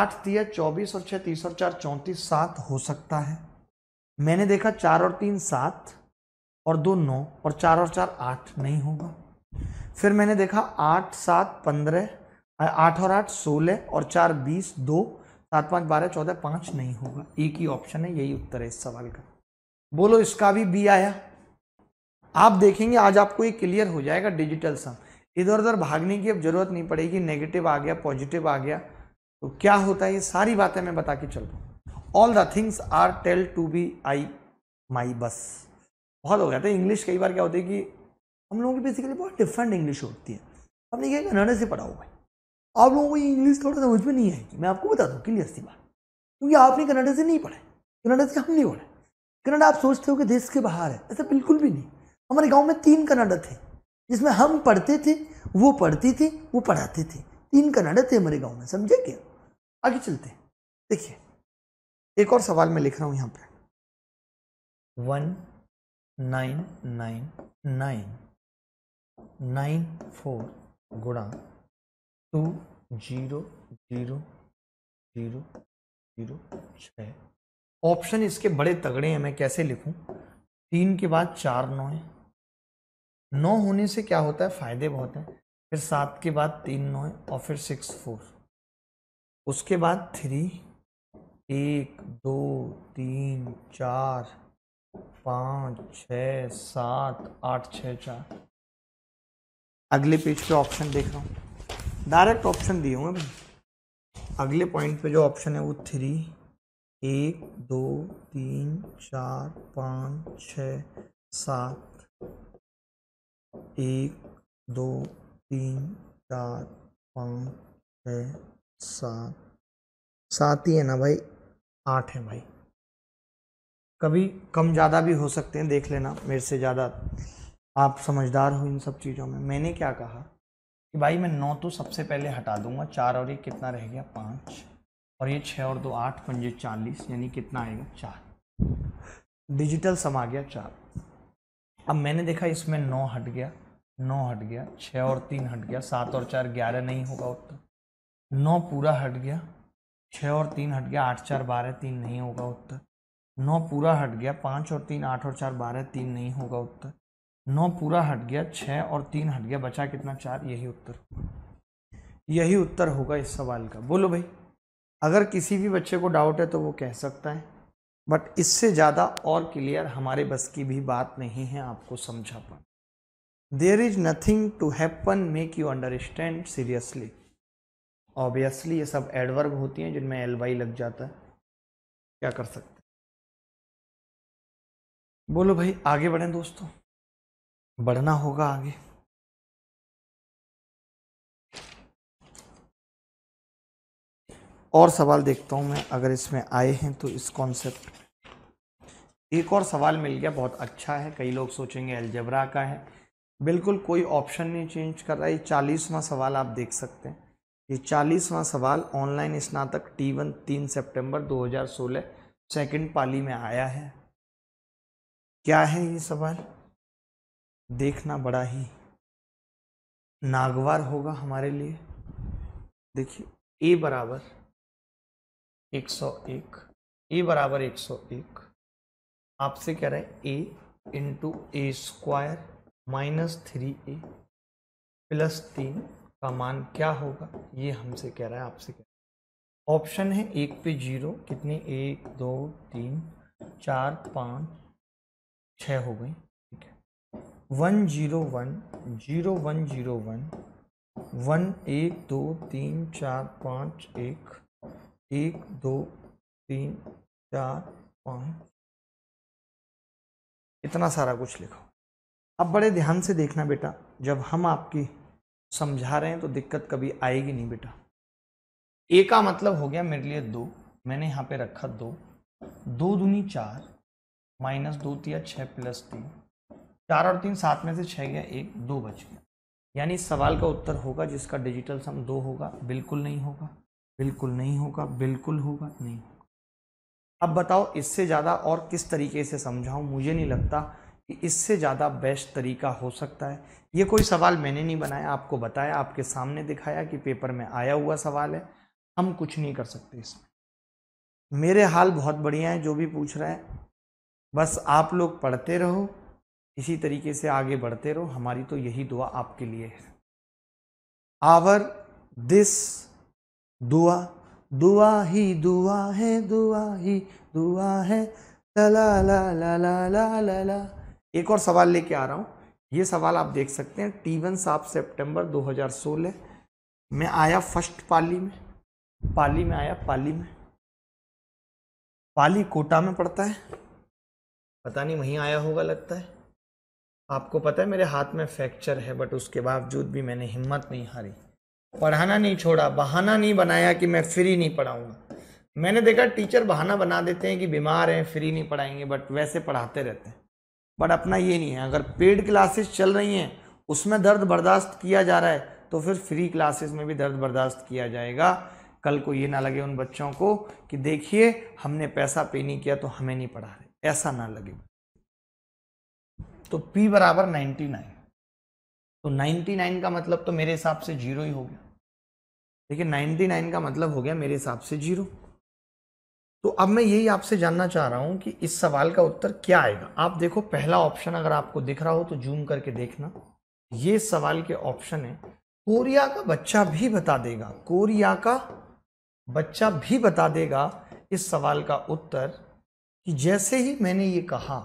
आठ तिया चौबीस और छः तीस और चार चौंतीस सात हो सकता है मैंने देखा चार और तीन सात और दो नौ और चार और चार आठ नहीं होगा फिर मैंने देखा आठ सात पंद्रह आठ और आठ सोलह और चार बीस दो सात पाँच बारह चौदह पाँच नहीं होगा एक ही ऑप्शन है यही उत्तर है इस सवाल का बोलो इसका भी बी आया आप देखेंगे आज आपको ये क्लियर हो जाएगा डिजिटल सम इधर उधर भागने की अब जरूरत नहीं पड़ेगी नेगेटिव आ गया पॉजिटिव आ गया तो क्या होता है ये सारी बातें मैं बता के चल रहा हूँ all the things are tell to be I my बस बहुत हो गया था तो इंग्लिश कई बार क्या होती है कि हम लोगों की बेसिकली बहुत डिफरेंट इंग्लिश होती है हमने क्या कनाडा से पढ़ा हुआ है आप लोगों को ये इंग्लिश थोड़ा समझ में नहीं आएगी मैं आपको बता दूँ क्लियर सी बात क्योंकि आपने कनाडा से नहीं पढ़ा है कन्नड़ से हम नहीं पढ़े कनाडा आप सोचते हो कि देश के बाहर है ऐसा बिल्कुल भी नहीं हमारे गाँव में तीन कन्नड़ थे जिसमें हम पढ़ते थे वो पढ़ती थी वो पढ़ाते थे तीन कन्नड़ थे हमारे गाँव में समझे क्या आगे चलते देखिए एक और सवाल मैं लिख रहा हूँ यहाँ पे one nine nine nine nine four गुणा two zero zero zero zero छः ऑप्शन इसके बड़े तगड़े हैं मैं कैसे लिखूं तीन के बाद चार नौ है नौ होने से क्या होता है फ़ायदे बहुत हैं फिर सात के बाद तीन नौ है और फिर सिक्स फोर उसके बाद थ्री एक दो तीन चार पाँच छ सात आठ छ चार अगले पेज पे ऑप्शन देख रहा हूँ डायरेक्ट ऑप्शन दिए हुए अगले पॉइंट पे जो ऑप्शन है वो थ्री एक दो तीन चार पाँच छ सात एक दो तीन चार पाँच छ सात सात ही है ना भाई आठ हैं भाई कभी कम ज़्यादा भी हो सकते हैं देख लेना मेरे से ज़्यादा आप समझदार हो इन सब चीज़ों में मैंने क्या कहा कि भाई मैं नौ तो सबसे पहले हटा दूंगा चार और ये कितना रह गया पाँच और ये छः और दो आठ पंजे चालीस यानी कितना आएगा चार डिजिटल सम आ गया चार अब मैंने देखा इसमें नौ हट गया नौ हट गया छः और तीन हट गया सात और चार ग्यारह नहीं होगा उत्तर नौ पूरा हट गया छः और तीन हट गया आठ चार बारह तीन नहीं होगा उत्तर नौ पूरा हट गया पाँच और तीन आठ और चार बारह तीन नहीं होगा उत्तर नौ पूरा हट गया छः और तीन हट गया बचा कितना चार यही उत्तर यही उत्तर होगा इस सवाल का बोलो भाई अगर किसी भी बच्चे को डाउट है तो वो कह सकता है बट इससे ज़्यादा और क्लियर हमारे बस की भी बात नहीं है आपको समझा पा there is nothing to happen make you understand seriously obviously ये सब एडवर्ब होती हैं जिनमें एल वाई लग जाता है क्या कर सकते बोलो भाई आगे बढ़ें दोस्तों बढ़ना होगा आगे और सवाल देखता हूं मैं अगर इसमें आए हैं तो इस कॉन्सेप्ट एक और सवाल मिल गया बहुत अच्छा है कई लोग सोचेंगे एलजबरा का है बिल्कुल कोई ऑप्शन नहीं चेंज कर रहा है चालीसवा सवाल आप देख सकते हैं ये चालीसवां सवाल ऑनलाइन स्नातक टी वन तीन सेप्टेम्बर दो हज़ार सोलह सेकेंड पाली में आया है क्या है ये सवाल देखना बड़ा ही नागवार होगा हमारे लिए देखिए ए बराबर एक सौ एक ए बराबर एक सौ एक आपसे कह रहे हैं A into A square minus three A plus तीन का मान क्या होगा ये हमसे कह रहा है आपसे कह रहा है ऑप्शन है एक पे जीरो कितने एक दो तीन चार पाँच छः हो गए ठीक है one zero one zero one zero one one एक दो तीन चार पाँच एक एक दो तीन चार पाँच इतना सारा कुछ लिखो अब बड़े ध्यान से देखना बेटा जब हम आपकी समझा रहे हैं तो दिक्कत कभी आएगी नहीं बेटा ए का मतलब हो गया मेरे लिए दो मैंने यहाँ पे रखा दो दो दूनी चार माइनस दो तिया छः प्लस तीन चार और तीन सात में से छः गया एक दो बच गया यानी इस सवाल का उत्तर होगा जिसका डिजिटल सम दो होगा बिल्कुल नहीं होगा बिल्कुल नहीं होगा बिल्कुल होगा नहीं होगा अब बताओ इससे ज़्यादा और किस तरीके से समझाऊँ मुझे नहीं लगता इससे ज़्यादा बेस्ट तरीका हो सकता है ये कोई सवाल मैंने नहीं बनाया आपको बताया आपके सामने दिखाया कि पेपर में आया हुआ सवाल है हम कुछ नहीं कर सकते इसमें मेरे हाल बहुत बढ़िया है जो भी पूछ रहा है बस आप लोग पढ़ते रहो इसी तरीके से आगे बढ़ते रहो हमारी तो यही दुआ आपके लिए है आवर दिस दुआ दुआ ही दुआ है दुआ ही दुआ है ला ला ला ला ला ला ला एक और सवाल लेके आ रहा हूँ ये सवाल आप देख सकते हैं टी वन साफ सेप्टेम्बर दो में आया फर्स्ट पाली में पाली में आया पाली में पाली कोटा में पड़ता है पता नहीं वहीं आया होगा लगता है आपको पता है मेरे हाथ में फ्रैक्चर है बट उसके बावजूद भी मैंने हिम्मत नहीं हारी पढ़ाना नहीं छोड़ा बहाना नहीं बनाया कि मैं फ्री नहीं पढ़ाऊंगा मैंने देखा टीचर बहाना बना देते हैं कि बीमार हैं फ्री नहीं पढ़ाएंगे बट वैसे पढ़ाते रहते हैं बट अपना ये नहीं है अगर पेड क्लासेस चल रही हैं उसमें दर्द बर्दाश्त किया जा रहा है तो फिर फ्री क्लासेस में भी दर्द बर्दाश्त किया जाएगा कल को ये ना लगे उन बच्चों को कि देखिए हमने पैसा पे नहीं किया तो हमें नहीं पढ़ा रहे ऐसा ना लगे तो P बराबर 99 तो 99 का मतलब तो मेरे हिसाब से जीरो ही हो गया देखिए 99 का मतलब हो गया मेरे हिसाब से जीरो तो अब मैं यही आपसे जानना चाह रहा हूं कि इस सवाल का उत्तर क्या आएगा आप देखो पहला ऑप्शन अगर आपको दिख रहा हो तो जूम करके देखना ये सवाल के ऑप्शन है कोरिया का बच्चा भी बता देगा कोरिया का बच्चा भी बता देगा इस सवाल का उत्तर कि जैसे ही मैंने ये कहा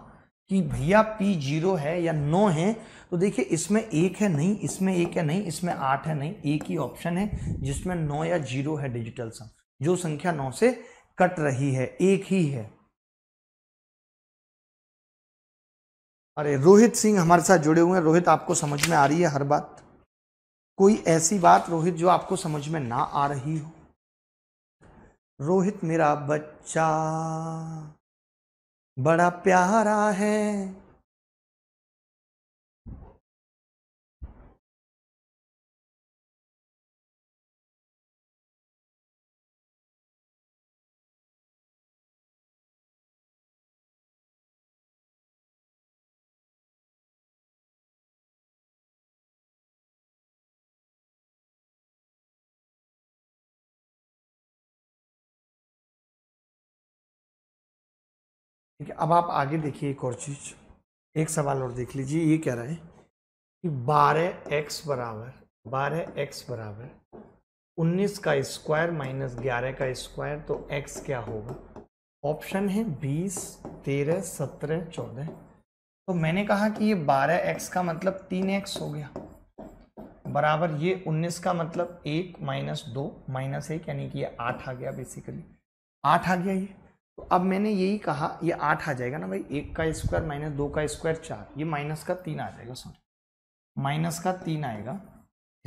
कि भैया पी जीरो है या नो है तो देखिए इसमें एक है नहीं इसमें एक है नहीं इसमें आठ है नहीं एक ही ऑप्शन है जिसमें नौ या जीरो है डिजिटल सम जो संख्या नौ से कट रही है एक ही है अरे रोहित सिंह हमारे साथ जुड़े हुए हैं रोहित आपको समझ में आ रही है हर बात कोई ऐसी बात रोहित जो आपको समझ में ना आ रही हो रोहित मेरा बच्चा बड़ा प्यारा है ठीक है अब आप आगे देखिए एक और चीज़ एक सवाल और देख लीजिए ये कह रहा है कि बारह एक्स बराबर बारह एक्स बराबर उन्नीस का स्क्वायर माइनस ग्यारह का स्क्वायर तो एक्स क्या होगा ऑप्शन है बीस तेरह सत्रह चौदह तो मैंने कहा कि ये बारह एक्स का मतलब तीन एक्स हो गया बराबर ये उन्नीस का मतलब एक माइनस दो माइनस एक यानी कि ये आठ आ गया बेसिकली आठ आ गया ये तो अब मैंने यही कहा ये आठ आ जाएगा ना भाई एक का स्क्वायर माइनस दो का स्क्वायर चार ये माइनस का तीन आ जाएगा सॉरी माइनस का तीन आएगा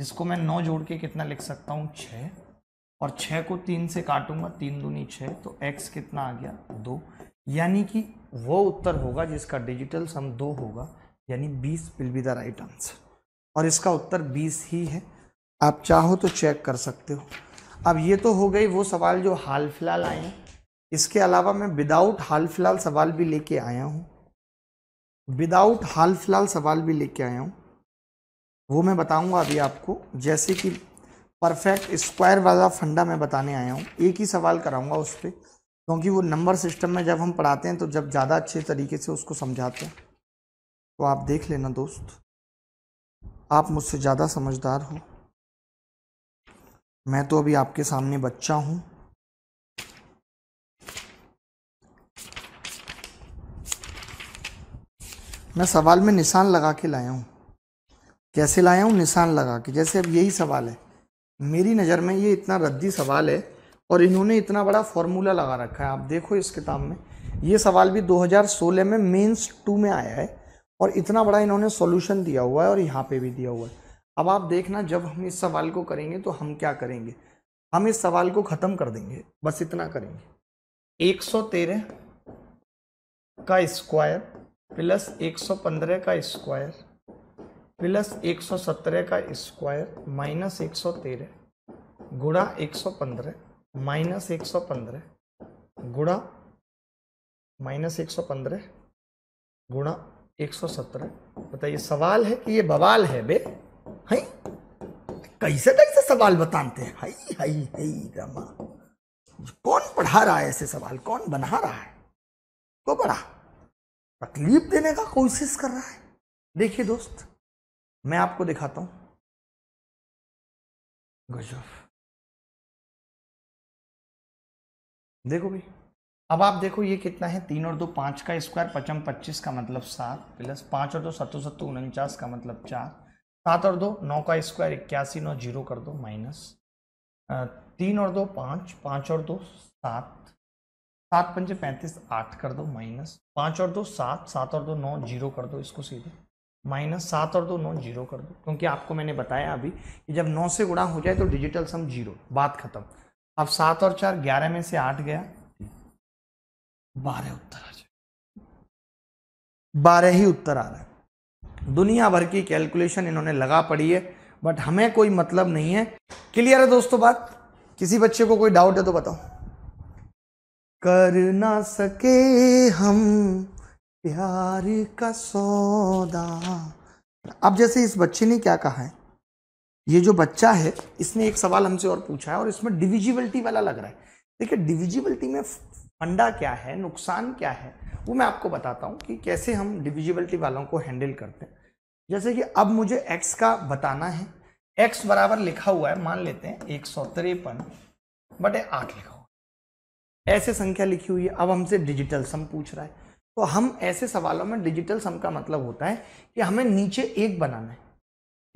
इसको मैं नौ जोड़ के कितना लिख सकता हूँ छः और छः को तीन से काटूंगा तीन दूनी छः तो एक्स कितना आ गया दो यानी कि वो उत्तर होगा जिसका डिजिटल सम दो होगा यानी बीस will be the right answer और इसका उत्तर बीस ही है आप चाहो तो चेक कर सकते हो अब ये तो हो गई वो सवाल जो हाल फिलहाल आए हैं इसके अलावा मैं विदाउट हाल फिलहाल सवाल भी लेके आया हूँ विदाउट हाल फिलहाल सवाल भी लेके आया हूँ वो मैं बताऊंगा अभी आपको जैसे कि परफेक्ट स्क्वायर वाला फंडा मैं बताने आया हूँ एक ही सवाल कराऊंगा उस पर क्योंकि वो नंबर सिस्टम में जब हम पढ़ाते हैं तो जब ज़्यादा अच्छे तरीके से उसको समझाते हैं तो आप देख लेना दोस्त आप मुझसे ज़्यादा समझदार हो मैं तो अभी आपके सामने बच्चा हूँ मैं सवाल में निशान लगा के लाया हूँ कैसे लाया हूँ निशान लगा के जैसे अब यही सवाल है मेरी नज़र में ये इतना रद्दी सवाल है और इन्होंने इतना बड़ा फॉर्मूला लगा रखा है आप देखो इस किताब में ये सवाल भी 2016 में मेंस टू में आया है और इतना बड़ा इन्होंने सॉल्यूशन दिया हुआ है और यहाँ पे भी दिया हुआ है अब आप देखना जब हम इस सवाल को करेंगे तो हम क्या करेंगे हम इस सवाल को ख़त्म कर देंगे बस इतना करेंगे एक का स्क्वायर प्लस 115 का स्क्वायर प्लस 117 का स्क्वायर माइनस 113 सौ पंद्रह माइनस पंद्रह गुड़ा माइनस एक सौ सत्रह बताइए सवाल है कि ये बवाल है बे हई कैसे कैसे तो सवाल बताते हैं हई हई हई रमा कौन पढ़ा रहा है ऐसे सवाल कौन बना रहा है को तो पढ़ा तकलीफ देने का कोशिश कर रहा है देखिए दोस्त मैं आपको दिखाता हूं गजब देखो भाई अब आप देखो ये कितना है तीन और दो पांच का स्क्वायर पचम पच्चीस का मतलब सात प्लस पांच और दो सत्तो सत्तो उनचास का मतलब चार सात और दो नौ का स्क्वायर इक्यासी नौ जीरो कर दो माइनस तीन और दो पांच पांच और दो सात सात पंजे पैंतीस आठ कर दो माइनस पाँच और दो सात सात और दो नौ जीरो कर दो इसको सीधे माइनस सात और दो नौ जीरो कर दो क्योंकि आपको मैंने बताया अभी कि जब नौ से गुणा हो जाए तो डिजिटल सम जीरो बात खत्म अब सात और चार ग्यारह में से आठ गया बारह उत्तर आ जाए बारह ही उत्तर आ रहा है दुनिया भर की कैलकुलेशन इन्होंने लगा पड़ी है बट हमें कोई मतलब नहीं है क्लियर है दोस्तों बात किसी बच्चे को कोई डाउट है तो बताओ कर ना सके हम प्यार का सौदा अब जैसे इस बच्चे ने क्या कहा है ये जो बच्चा है इसने एक सवाल हमसे और पूछा है और इसमें डिविजिबिलिटी वाला लग रहा है देखिए डिविजिबिलिटी में फंडा क्या है नुकसान क्या है वो मैं आपको बताता हूँ कि कैसे हम डिविजिबिलिटी वालों को हैंडल करते हैं जैसे कि अब मुझे x का बताना है x बराबर लिखा हुआ है मान लेते हैं एक सौ तिरपन बटे आठ लिखा ऐसे संख्या लिखी हुई है अब हमसे डिजिटल सम पूछ रहा है तो हम ऐसे सवालों में डिजिटल सम का मतलब होता है कि हमें नीचे एक बनाना है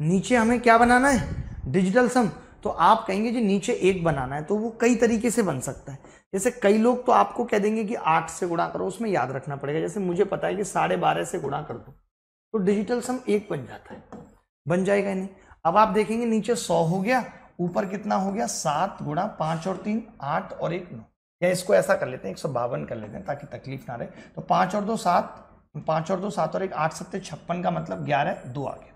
नीचे हमें क्या बनाना है डिजिटल सम तो आप कहेंगे जी नीचे एक बनाना है तो वो कई तरीके से बन सकता है जैसे कई लोग तो आपको कह देंगे कि आठ से गुणा करो उसमें याद रखना पड़ेगा जैसे मुझे पता है कि साढ़े बारह से गुणा कर दो तो डिजिटल सम एक बन जाता है बन जाएगा ही नहीं अब आप देखेंगे नीचे सौ हो गया ऊपर कितना हो गया सात गुणा पाँच और तीन आठ और एक नौ या इसको ऐसा कर लेते हैं एक सौ बावन कर लेते हैं ताकि तकलीफ ना रहे तो पाँच और दो सात पाँच और दो सात और एक आठ सत्ते छप्पन का मतलब ग्यारह दो आ गया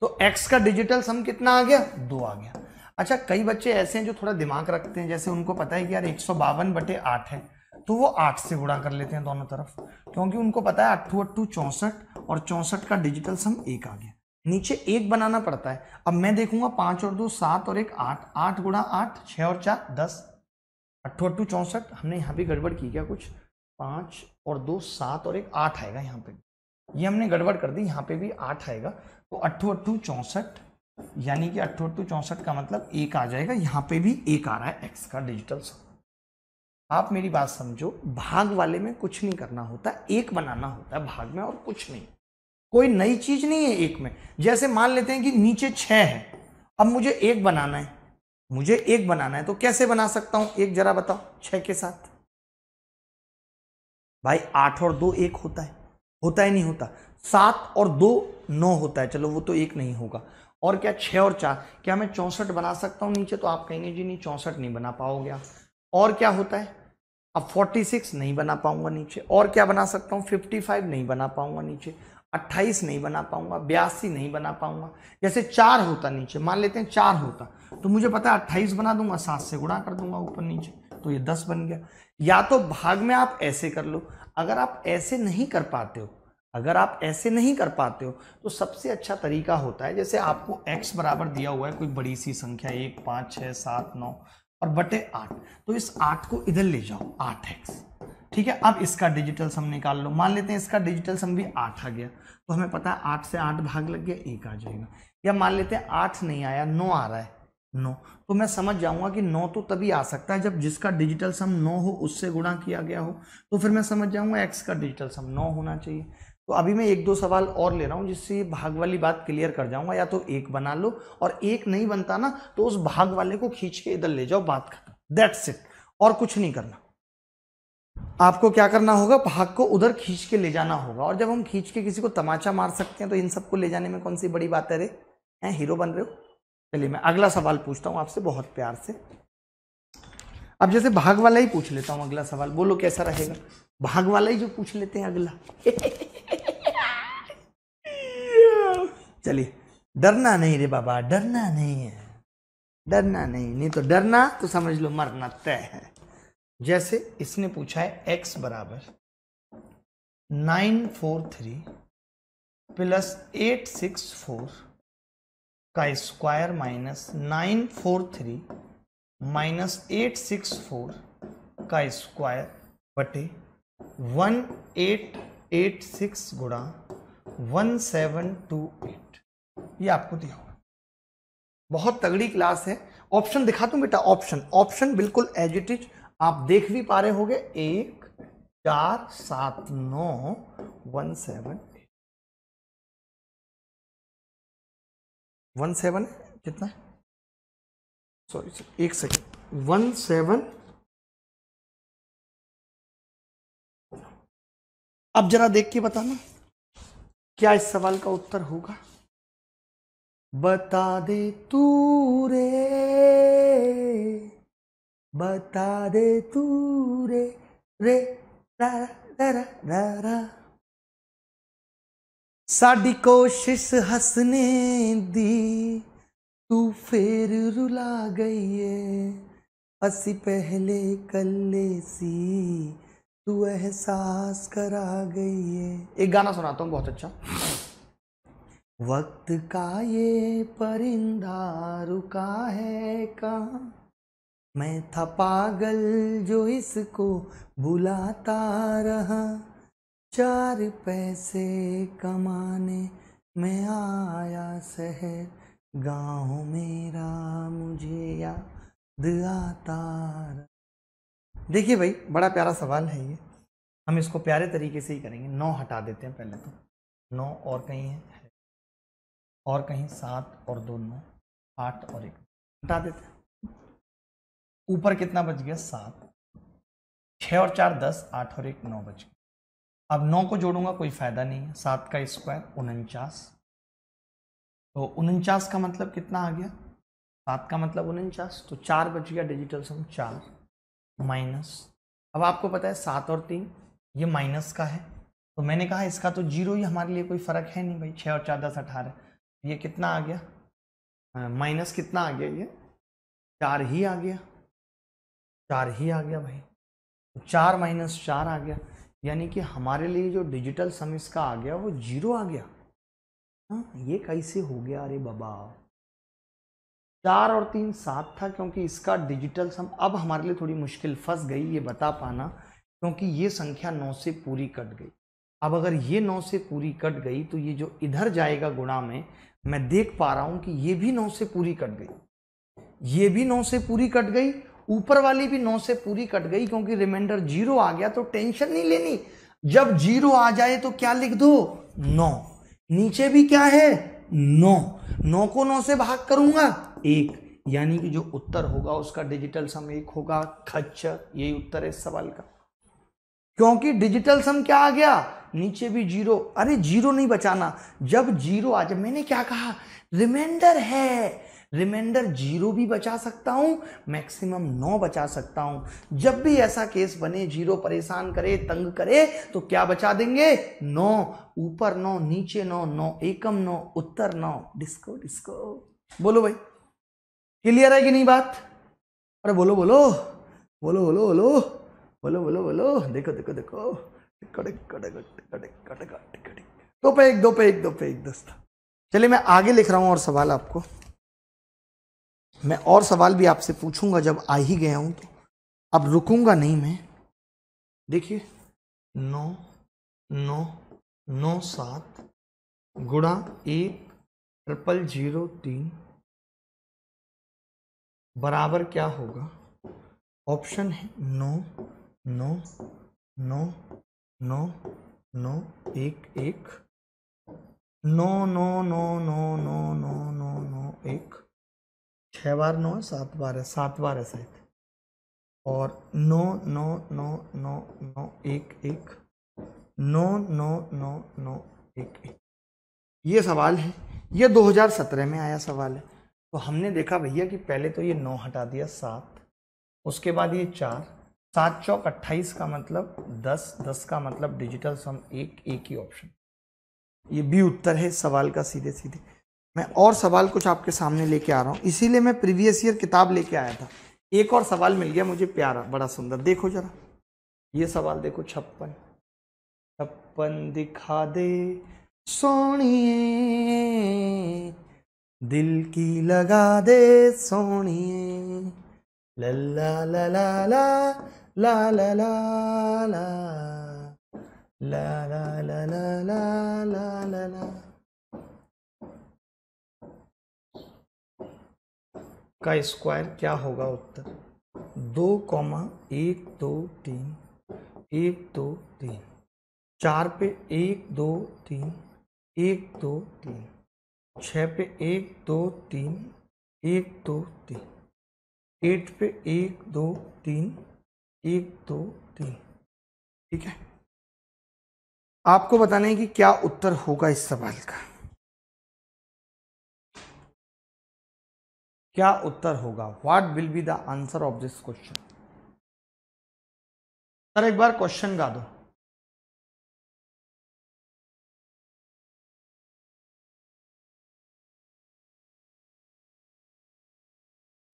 तो एक्स का डिजिटल सम कितना आ गया दो आ गया अच्छा कई बच्चे ऐसे हैं जो थोड़ा दिमाग रखते हैं जैसे उनको पता है कि यार एक सौ बावन बटे आठ है तो वो आठ से गुणा कर लेते हैं दोनों तरफ क्योंकि उनको पता है अट्ठू अट्ठू चौंसठ और चौंसठ का डिजिटल सम एक आ गया नीचे एक बनाना पड़ता है अब मैं देखूंगा पाँच और दो सात और एक आठ आठ गुणा आठ छः और चार दस अट्ठू चौंसठ हमने यहाँ पे गड़बड़ की क्या कुछ पाँच और दो सात और एक आठ आएगा यहाँ पे ये हमने गड़बड़ कर दी यहाँ पे भी आठ आएगा तो अट्ठो अट्ठू चौंसठ यानी कि अट्ठो अट्ठू चौंसठ का मतलब एक आ जाएगा यहाँ पे भी एक आ रहा है एक्स का डिजिटल सम आप मेरी बात समझो भाग वाले में कुछ नहीं करना होता एक बनाना होता है भाग में और कुछ नहीं कोई नई चीज नहीं है एक में जैसे मान लेते हैं कि नीचे छः है अब मुझे एक बनाना है मुझे एक बनाना है तो कैसे बना सकता हूं एक जरा बताओ छह के साथ भाई आठ और दो एक होता है होता ही नहीं होता सात और दो नौ होता है चलो वो तो एक नहीं होगा और क्या छह और चार क्या मैं चौंसठ बना सकता हूं नीचे तो आप कहेंगे जी नहीं चौंसठ नहीं बना पाओगे और क्या होता है अब 46 नहीं बना पाऊंगा नीचे और क्या बना सकता फिफ्टी 55 नहीं बना पाऊंगा नीचे अट्ठाईस नहीं बना पाऊंगा बयासी नहीं बना पाऊंगा जैसे चार होता नीचे मान लेते हैं चार होता तो मुझे पता है अट्ठाईस बना दूंगा सात से गुणा कर दूंगा ऊपर नीचे तो ये दस बन गया या तो भाग में आप ऐसे कर लो अगर आप ऐसे नहीं कर पाते हो अगर आप ऐसे नहीं कर पाते हो तो सबसे अच्छा तरीका होता है जैसे आपको x बराबर दिया हुआ है कोई बड़ी सी संख्या एक पाँच छः सात नौ और बटे आठ तो इस आठ को इधर ले जाओ आठ एक्स ठीक है अब इसका डिजिटल सम निकाल लो मान लेते हैं इसका डिजिटल सम भी आठ आ गया तो हमें पता है आठ से आठ भाग लग गया एक आ जाएगा या मान लेते हैं आठ नहीं आया नौ आ रहा है नौ तो मैं समझ जाऊंगा कि नौ तो तभी आ सकता है जब जिसका डिजिटल सम नौ हो उससे गुणा किया गया हो तो फिर मैं समझ जाऊंगा एक्स का डिजिटल सम नौ होना चाहिए तो अभी मैं एक दो सवाल और ले रहा हूँ जिससे भाग वाली बात क्लियर कर जाऊंगा या तो एक बना लो और एक नहीं बनता ना तो उस भाग वाले को खींच के इधर ले जाओ बात खत्म दैट्स इट और कुछ नहीं करना आपको क्या करना होगा भाग को उधर खींच के ले जाना होगा और जब हम खींच के किसी को तमाचा मार सकते हैं तो इन सबको ले जाने में कौन सी बड़ी बात है रे हैं हीरो बन रहे हो चलिए मैं अगला सवाल पूछता हूँ आपसे बहुत प्यार से अब जैसे भाग वाला ही पूछ लेता हूँ अगला सवाल बोलो कैसा रहेगा भाग वाला ही जो पूछ लेते हैं अगला चलिए डरना नहीं रे बाबा डरना नहीं है डरना नहीं नहीं तो डरना तो समझ लो मरना तय है जैसे इसने पूछा है एक्स बराबर nine four three plus eight six four का square minus nine four three minus eight six four का स्क्वायर बटे वन एट एट सिक्स गुणा वन सेवन टू एट ये आपको दिया हुआ बहुत तगड़ी क्लास है ऑप्शन दिखा दूं बेटा ऑप्शन ऑप्शन बिल्कुल एज इट इज आप देख भी पा रहे होंगे एक चार सात नौ वन सेवन वन सेवन कितना सॉरी सॉरी एक सेकेंड वन सेवन अब जरा देख के बताना क्या इस सवाल का उत्तर होगा बता दे तू रे बता दे तू रे रे साड़ी कोशिश हसने दी तू फिर रुला गई है असी पहले कल्ले सी तू एहसास करा गई है एक गाना सुनाता हूँ बहुत अच्छा वक्त का ये परिंदा रुका है कहाँ मैं था पागल जो इसको बुलाता रहा चार पैसे कमाने मैं आया शहर गाँव मेरा मुझे याद आता देखिए भाई बड़ा प्यारा सवाल है ये हम इसको प्यारे तरीके से ही करेंगे नौ हटा देते हैं पहले तो नौ और कहीं है और कहीं सात और दो नौ आठ और एक हटा देते हैं ऊपर कितना बच गया सात छः और चार दस आठ और एक नौ बच गया अब नौ को जोड़ूंगा कोई फ़ायदा नहीं है सात का स्क्वायर उनचास तो उनचास का मतलब कितना आ गया सात का मतलब उनचास तो चार बच गया डिजिटल सम चार माइनस अब आपको पता है सात और तीन ये माइनस का है तो मैंने कहा इसका तो जीरो ही हमारे लिए कोई फ़र्क है नहीं भाई छः और चार दस अठारह ये कितना आ गया माइनस कितना आ गया ये चार ही आ गया चार ही आ गया भाई चार माइनस चार आ गया यानी कि हमारे लिए जो डिजिटल सम इसका आ गया वो जीरो आ गया हा? ये कैसे हो गया अरे बाबा चार और तीन सात था क्योंकि इसका डिजिटल सम अब हमारे लिए थोड़ी मुश्किल फंस गई ये बता पाना क्योंकि ये संख्या नौ से पूरी कट गई अब अगर ये नौ से पूरी कट गई तो ये जो इधर जाएगा गुणा में मैं देख पा रहा हूँ कि ये भी नौ से पूरी कट गई ये भी नौ से पूरी कट गई ऊपर वाली भी नौ से पूरी कट गई क्योंकि रिमाइंडर जीरो आ गया तो टेंशन नहीं लेनी जब जीरो आ जाए तो क्या लिख दो नौ नीचे भी क्या है नौ नौ को नौ से भाग करूंगा एक यानी कि जो उत्तर होगा उसका डिजिटल सम एक होगा खच्च यही उत्तर है इस सवाल का क्योंकि डिजिटल सम क्या आ गया नीचे भी जीरो अरे जीरो नहीं बचाना जब जीरो आ जाए मैंने क्या कहा रिमाइंडर है रिमाइंडर जीरो भी बचा सकता हूं मैक्सिमम नौ बचा सकता हूं जब भी ऐसा केस बने जीरो परेशान करे तंग करे तो क्या बचा देंगे नौ ऊपर नौ नीचे नौ नौ एकम नौ उत्तर नौ डिस्को डिस्को बोलो भाई क्लियर है कि नहीं बात अरे बोलो बोलो बोलो बोलो बोलो बोलो बोलो बोलो देखो देखो देखो दो पे एक दो पे एक दो पे एक दस्ता चलिए मैं आगे लिख रहा हूँ और सवाल आपको मैं और सवाल भी आपसे पूछूंगा जब आ ही गया हूँ तो अब रुकूंगा नहीं मैं देखिए नौ नौ नौ सात गुणा एक ट्रिपल जीरो तीन बराबर क्या होगा ऑप्शन है नौ नौ नौ नौ नौ एक एक नौ नौ नौ नौ नौ नौ नौ एक छः बार नौ है सात बार है सात बार है शायद और नौ नौ नौ नौ नौ एक एक नौ नौ नौ नौ एक एक ये सवाल है ये 2017 में आया सवाल है तो हमने देखा भैया कि पहले तो ये नौ हटा दिया सात उसके बाद ये चार सात चौक अट्ठाईस का मतलब दस दस का मतलब डिजिटल सम एक एक ही ऑप्शन ये भी उत्तर है सवाल का सीधे सीधे मैं और सवाल कुछ आपके सामने लेके आ रहा हूँ इसीलिए मैं प्रीवियस ईयर किताब लेके आया था एक और सवाल मिल गया मुझे प्यारा बड़ा सुंदर देखो जरा ये सवाल देखो छप्पन छप्पन दिखा दे सोनिए दिल की लगा दे सोनिए लल्ला ला ला ला ला ला ला ला ला ला ला ला ला ला ला का स्क्वायर क्या होगा उत्तर दो कॉमा एक दो तीन एक दो तीन चार पे एक दो तीन एक दो तीन छ पे एक दो तीन एक दो तीन एट पे एक दो तीन एक दो तीन ठीक है आपको बताना है कि क्या उत्तर होगा इस सवाल का क्या उत्तर होगा what will be the answer of this question sir एक बार क्वेश्चन गा दो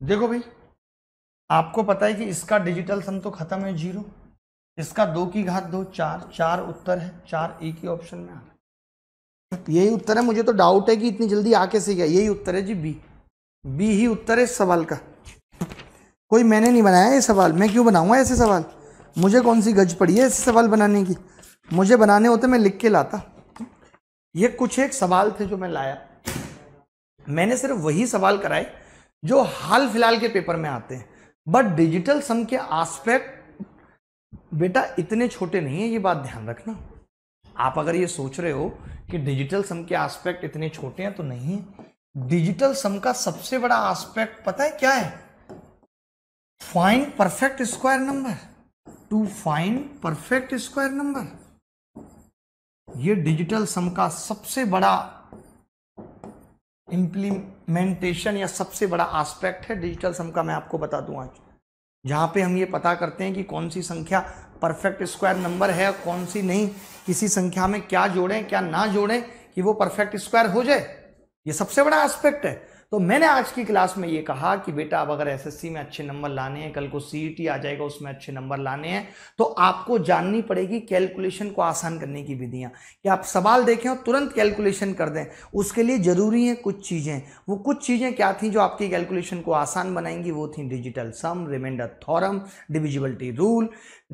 देखो भाई आपको पता है कि इसका डिजिटल सम तो खत्म है जीरो इसका दो की घात दो चार चार उत्तर है चार एक ही ऑप्शन में आ रहा है यही उत्तर है मुझे तो डाउट है कि इतनी जल्दी आके से गया यही उत्तर है जी बी बी ही उत्तर है इस सवाल का कोई मैंने नहीं बनाया ये सवाल मैं क्यों बनाऊंगा ऐसे सवाल मुझे कौन सी गज पड़ी है ऐसे सवाल बनाने की मुझे बनाने होते मैं लिख के लाता ये कुछ एक सवाल थे जो मैं लाया मैंने सिर्फ वही सवाल कराए जो हाल फिलहाल के पेपर में आते हैं बट डिजिटल सम के आस्पेक्ट बेटा इतने छोटे नहीं है ये बात ध्यान रखना आप अगर ये सोच रहे हो कि डिजिटल सम के आस्पेक्ट इतने छोटे हैं तो नहीं है डिजिटल सम का सबसे बड़ा एस्पेक्ट पता है क्या है find perfect square number to find perfect square number ये डिजिटल सम का सबसे बड़ा इंप्लीमेंटेशन या सबसे बड़ा एस्पेक्ट है डिजिटल सम का मैं आपको बता दूं आज जहां पे हम ये पता करते हैं कि कौन सी संख्या परफेक्ट स्क्वायर नंबर है कौन सी नहीं किसी संख्या में क्या जोड़ें क्या ना जोड़ें कि वो परफेक्ट स्क्वायर हो जाए ये सबसे बड़ा एस्पेक्ट है तो मैंने आज की क्लास में ये कहा कि बेटा अब अगर एसएससी में अच्छे नंबर लाने हैं कल को सीईटी e आ जाएगा उसमें अच्छे नंबर लाने हैं तो आपको जाननी पड़ेगी कैलकुलेशन को आसान करने की विधियां कि आप सवाल देखें और तुरंत कैलकुलेशन कर दें उसके लिए ज़रूरी है कुछ चीज़ें वो कुछ चीज़ें क्या थी जो आपकी कैलकुलेशन को आसान बनाएंगी वो थी digital sum remainder theorem divisibility rule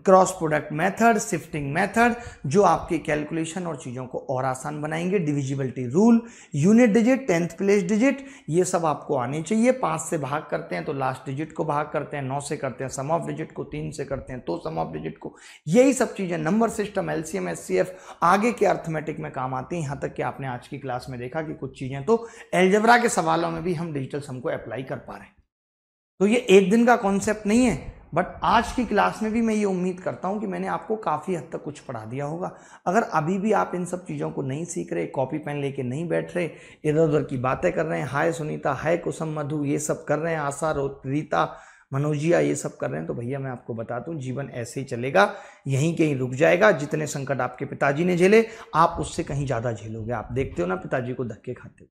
cross product method shifting method जो आपके कैलकुलेशन और चीज़ों को और आसान बनाएंगे divisibility rule unit digit tenth place digit ये सब आपको आने चाहिए पाँच से भाग करते हैं तो लास्ट डिजिट को भाग करते हैं नौ से करते हैं सम ऑफ डिजिट को तीन से करते हैं तो सम ऑफ डिजिट को यही सब चीज़ें number system L C M S C F आगे के अर्थमेटिक में काम आती हैं यहाँ तक कि आपने आज की क्लास में देखा कि कुछ चीज़ें तो एल्जबरा के सवालों में भी हम डिजिटल सम को अप्लाई कर पा रहे हैं तो ये एक दिन का कॉन्सेप्ट नहीं है बट आज की क्लास में भी मैं ये उम्मीद करता हूँ कि मैंने आपको काफ़ी हद तक कुछ पढ़ा दिया होगा अगर अभी भी आप इन सब चीज़ों को नहीं सीख रहे कॉपी पेन लेके नहीं बैठ रहे इधर उधर की बातें कर रहे हैं हाय सुनीता हाय कुसुम मधु ये सब कर रहे हैं आशा रीता मनोजिया ये सब कर रहे हैं तो भैया मैं आपको बता दूं जीवन ऐसे ही चलेगा यहीं कहीं रुक जाएगा जितने संकट आपके पिताजी ने झेले आप उससे कहीं ज़्यादा झेलोगे आप देखते हो ना पिताजी को धक्के खाते हो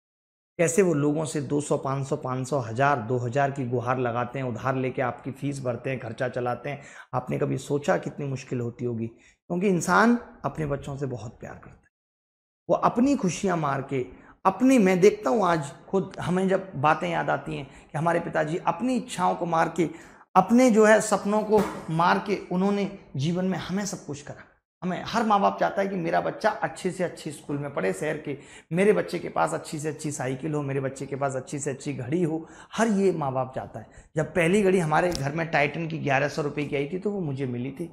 कैसे वो लोगों से 200, 500, 500, हज़ार दो हज़ार की गुहार लगाते हैं उधार लेके आपकी फ़ीस भरते हैं खर्चा चलाते हैं आपने कभी सोचा कितनी मुश्किल होती होगी क्योंकि इंसान अपने बच्चों से बहुत प्यार करता है वो अपनी खुशियाँ मार के अपनी मैं देखता हूँ आज खुद हमें जब बातें याद आती हैं कि हमारे पिताजी अपनी इच्छाओं को मार के अपने जो है सपनों को मार के उन्होंने जीवन में हमें सब कुछ करा हमें हर माँ बाप चाहता है कि मेरा बच्चा अच्छे से अच्छे स्कूल में पढ़े शहर के मेरे बच्चे के पास अच्छी से अच्छी साइकिल हो मेरे बच्चे के पास अच्छी से अच्छी घड़ी हो हर ये माँ बाप चाहता है जब पहली घड़ी हमारे घर में टाइटन की ग्यारह सौ रुपये की आई थी तो वो मुझे मिली थी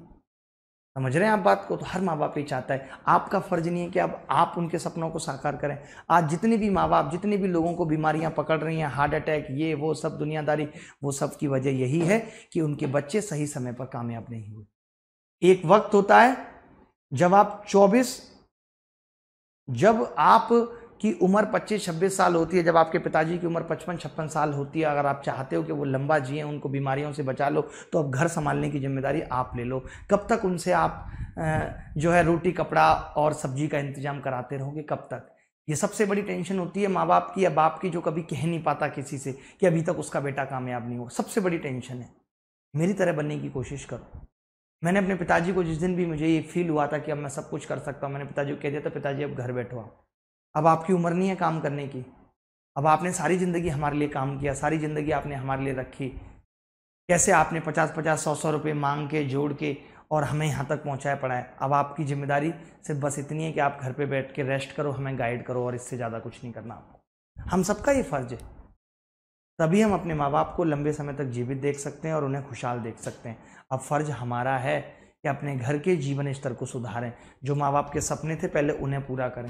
समझ रहे हैं आप बात को तो हर माँ बाप ये चाहता है आपका फ़र्ज नहीं है कि अब आप उनके सपनों को साकार करें आज जितने भी माँ बाप जितने भी लोगों को बीमारियाँ पकड़ रही हैं हार्ट अटैक ये वो सब दुनियादारी वो सब की वजह यही है कि उनके बच्चे सही समय पर कामयाब नहीं हुए एक वक्त होता है जब आप 24 जब आप की उम्र 25-26 साल होती है जब आपके पिताजी की उम्र 55-56 साल होती है अगर आप चाहते हो कि वो लंबा जिए उनको बीमारियों से बचा लो तो अब घर संभालने की जिम्मेदारी आप ले लो कब तक उनसे आप जो है रोटी कपड़ा और सब्जी का इंतजाम कराते रहोगे कब तक ये सबसे बड़ी टेंशन होती है माँ बाप की या बाप की जो कभी कह नहीं पाता किसी से कि अभी तक उसका बेटा कामयाब नहीं हुआ सबसे बड़ी टेंशन है मेरी तरह बनने की कोशिश करो मैंने अपने पिताजी को जिस दिन भी मुझे ये फील हुआ था कि अब मैं सब कुछ कर सकता हूँ मैंने पिताजी को कह दिया था पिताजी अब घर बैठो आप अब आपकी उम्र नहीं है काम करने की अब आपने सारी ज़िंदगी हमारे लिए काम किया सारी ज़िंदगी आपने हमारे लिए रखी कैसे आपने पचास पचास सौ सौ रुपये मांग के जोड़ के और हमें यहाँ तक पहुँचाया पड़ा है अब आपकी जिम्मेदारी सिर्फ बस इतनी है कि आप घर पर बैठ के रेस्ट करो हमें गाइड करो और इससे ज़्यादा कुछ नहीं करना आपको हम सबका ये फ़र्ज़ है तभी हम अपने माँ बाप को लंबे समय तक जीवित देख सकते हैं और उन्हें खुशहाल देख सकते हैं अब फ़र्ज हमारा है कि अपने घर के जीवन स्तर को सुधारें जो माँ बाप के सपने थे पहले उन्हें पूरा करें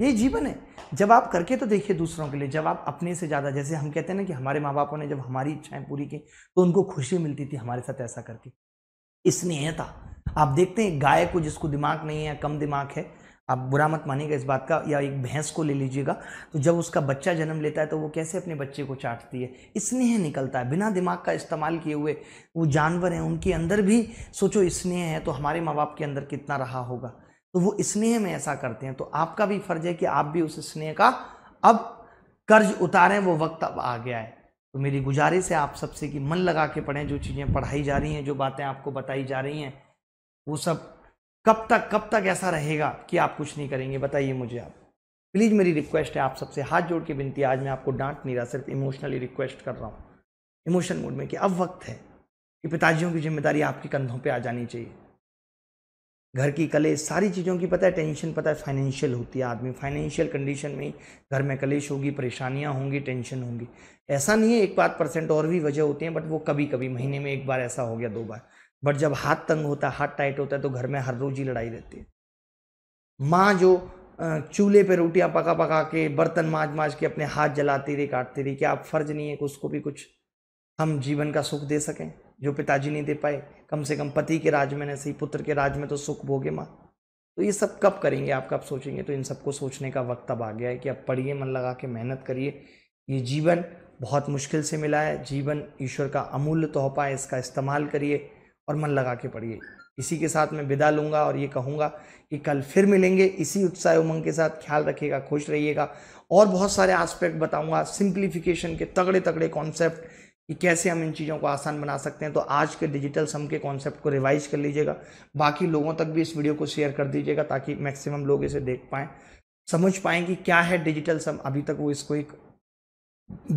ये जीवन है जब आप करके तो देखिए दूसरों के लिए जब आप अपने से ज़्यादा जैसे हम कहते हैं ना कि हमारे माँ बापों ने जब हमारी इच्छाएं पूरी की तो उनको खुशी मिलती थी हमारे साथ ऐसा करके स्नेहता था आप देखते हैं गाय को जिसको दिमाग नहीं है कम दिमाग है आप बुरा मत मानिएगा इस बात का या एक भैंस को ले लीजिएगा तो जब उसका बच्चा जन्म लेता है तो वो कैसे अपने बच्चे को चाटती है स्नेह निकलता है बिना दिमाग का इस्तेमाल किए हुए वो जानवर हैं उनके अंदर भी सोचो स्नेह है तो हमारे माँ बाप के अंदर कितना रहा होगा तो वो स्नेह में ऐसा करते हैं तो आपका भी फर्ज है कि आप भी उस स्नेह का अब कर्ज उतारें वो वक्त अब आ गया है तो मेरी गुजारिश है आप सबसे कि मन लगा के पढ़ें जो चीज़ें पढ़ाई जा रही हैं जो बातें आपको बताई जा रही हैं वो सब कब तक कब तक ऐसा रहेगा कि आप कुछ नहीं करेंगे बताइए मुझे आप प्लीज़ मेरी रिक्वेस्ट है आप सबसे हाथ जोड़ के विनती आज मैं आपको डांट नहीं रहा सिर्फ इमोशनली रिक्वेस्ट कर रहा हूँ इमोशन मूड में कि अब वक्त है कि पिताजियों की जिम्मेदारी आपके कंधों पर आ जानी चाहिए घर की कलेश सारी चीज़ों की पता है टेंशन पता है फाइनेंशियल होती है आदमी फाइनेंशियल कंडीशन में घर में कलेश होगी परेशानियां होंगी टेंशन होंगी ऐसा नहीं है एक बात परसेंट और भी वजह होती हैं बट वो कभी कभी महीने में एक बार ऐसा हो गया दो बार बट जब हाथ तंग होता है हाथ टाइट होता है तो घर में हर रोज ही लड़ाई रहती है माँ जो चूल्हे पे रोटियां पका पका के बर्तन माज माज के अपने हाथ जलाती रही काटती रही क्या आप फर्ज नहीं है कि उसको भी कुछ हम जीवन का सुख दे सकें जो पिताजी नहीं दे पाए कम से कम पति के राज में नहीं पुत्र के राज में तो सुख भोगे माँ तो ये सब कब करेंगे आप कब सोचेंगे तो इन सबको सोचने का वक्त अब आ गया है कि अब पढ़िए मन लगा के मेहनत करिए ये जीवन बहुत मुश्किल से मिला है जीवन ईश्वर का अमूल्य तोहफा है इसका इस्तेमाल करिए और मन लगा के पढ़िए इसी के साथ मैं विदा लूँगा और ये कहूँगा कि कल फिर मिलेंगे इसी उत्साह उमंग के साथ ख्याल रखिएगा खुश रहिएगा और बहुत सारे आस्पेक्ट बताऊँगा सिंप्लीफिकेशन के तगड़े तगड़े कॉन्सेप्ट कि कैसे हम इन चीज़ों को आसान बना सकते हैं तो आज के डिजिटल सम के कॉन्सेप्ट को रिवाइज कर लीजिएगा बाकी लोगों तक भी इस वीडियो को शेयर कर दीजिएगा ताकि मैक्सिमम लोग इसे देख पाएँ समझ पाएँ कि क्या है डिजिटल सम अभी तक वो इसको एक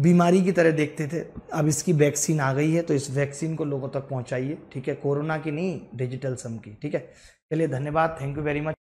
बीमारी की तरह देखते थे अब इसकी वैक्सीन आ गई है तो इस वैक्सीन को लोगों तक पहुंचाइए ठीक है कोरोना की नहीं डिजिटल सम की ठीक है चलिए धन्यवाद थैंक यू वेरी मच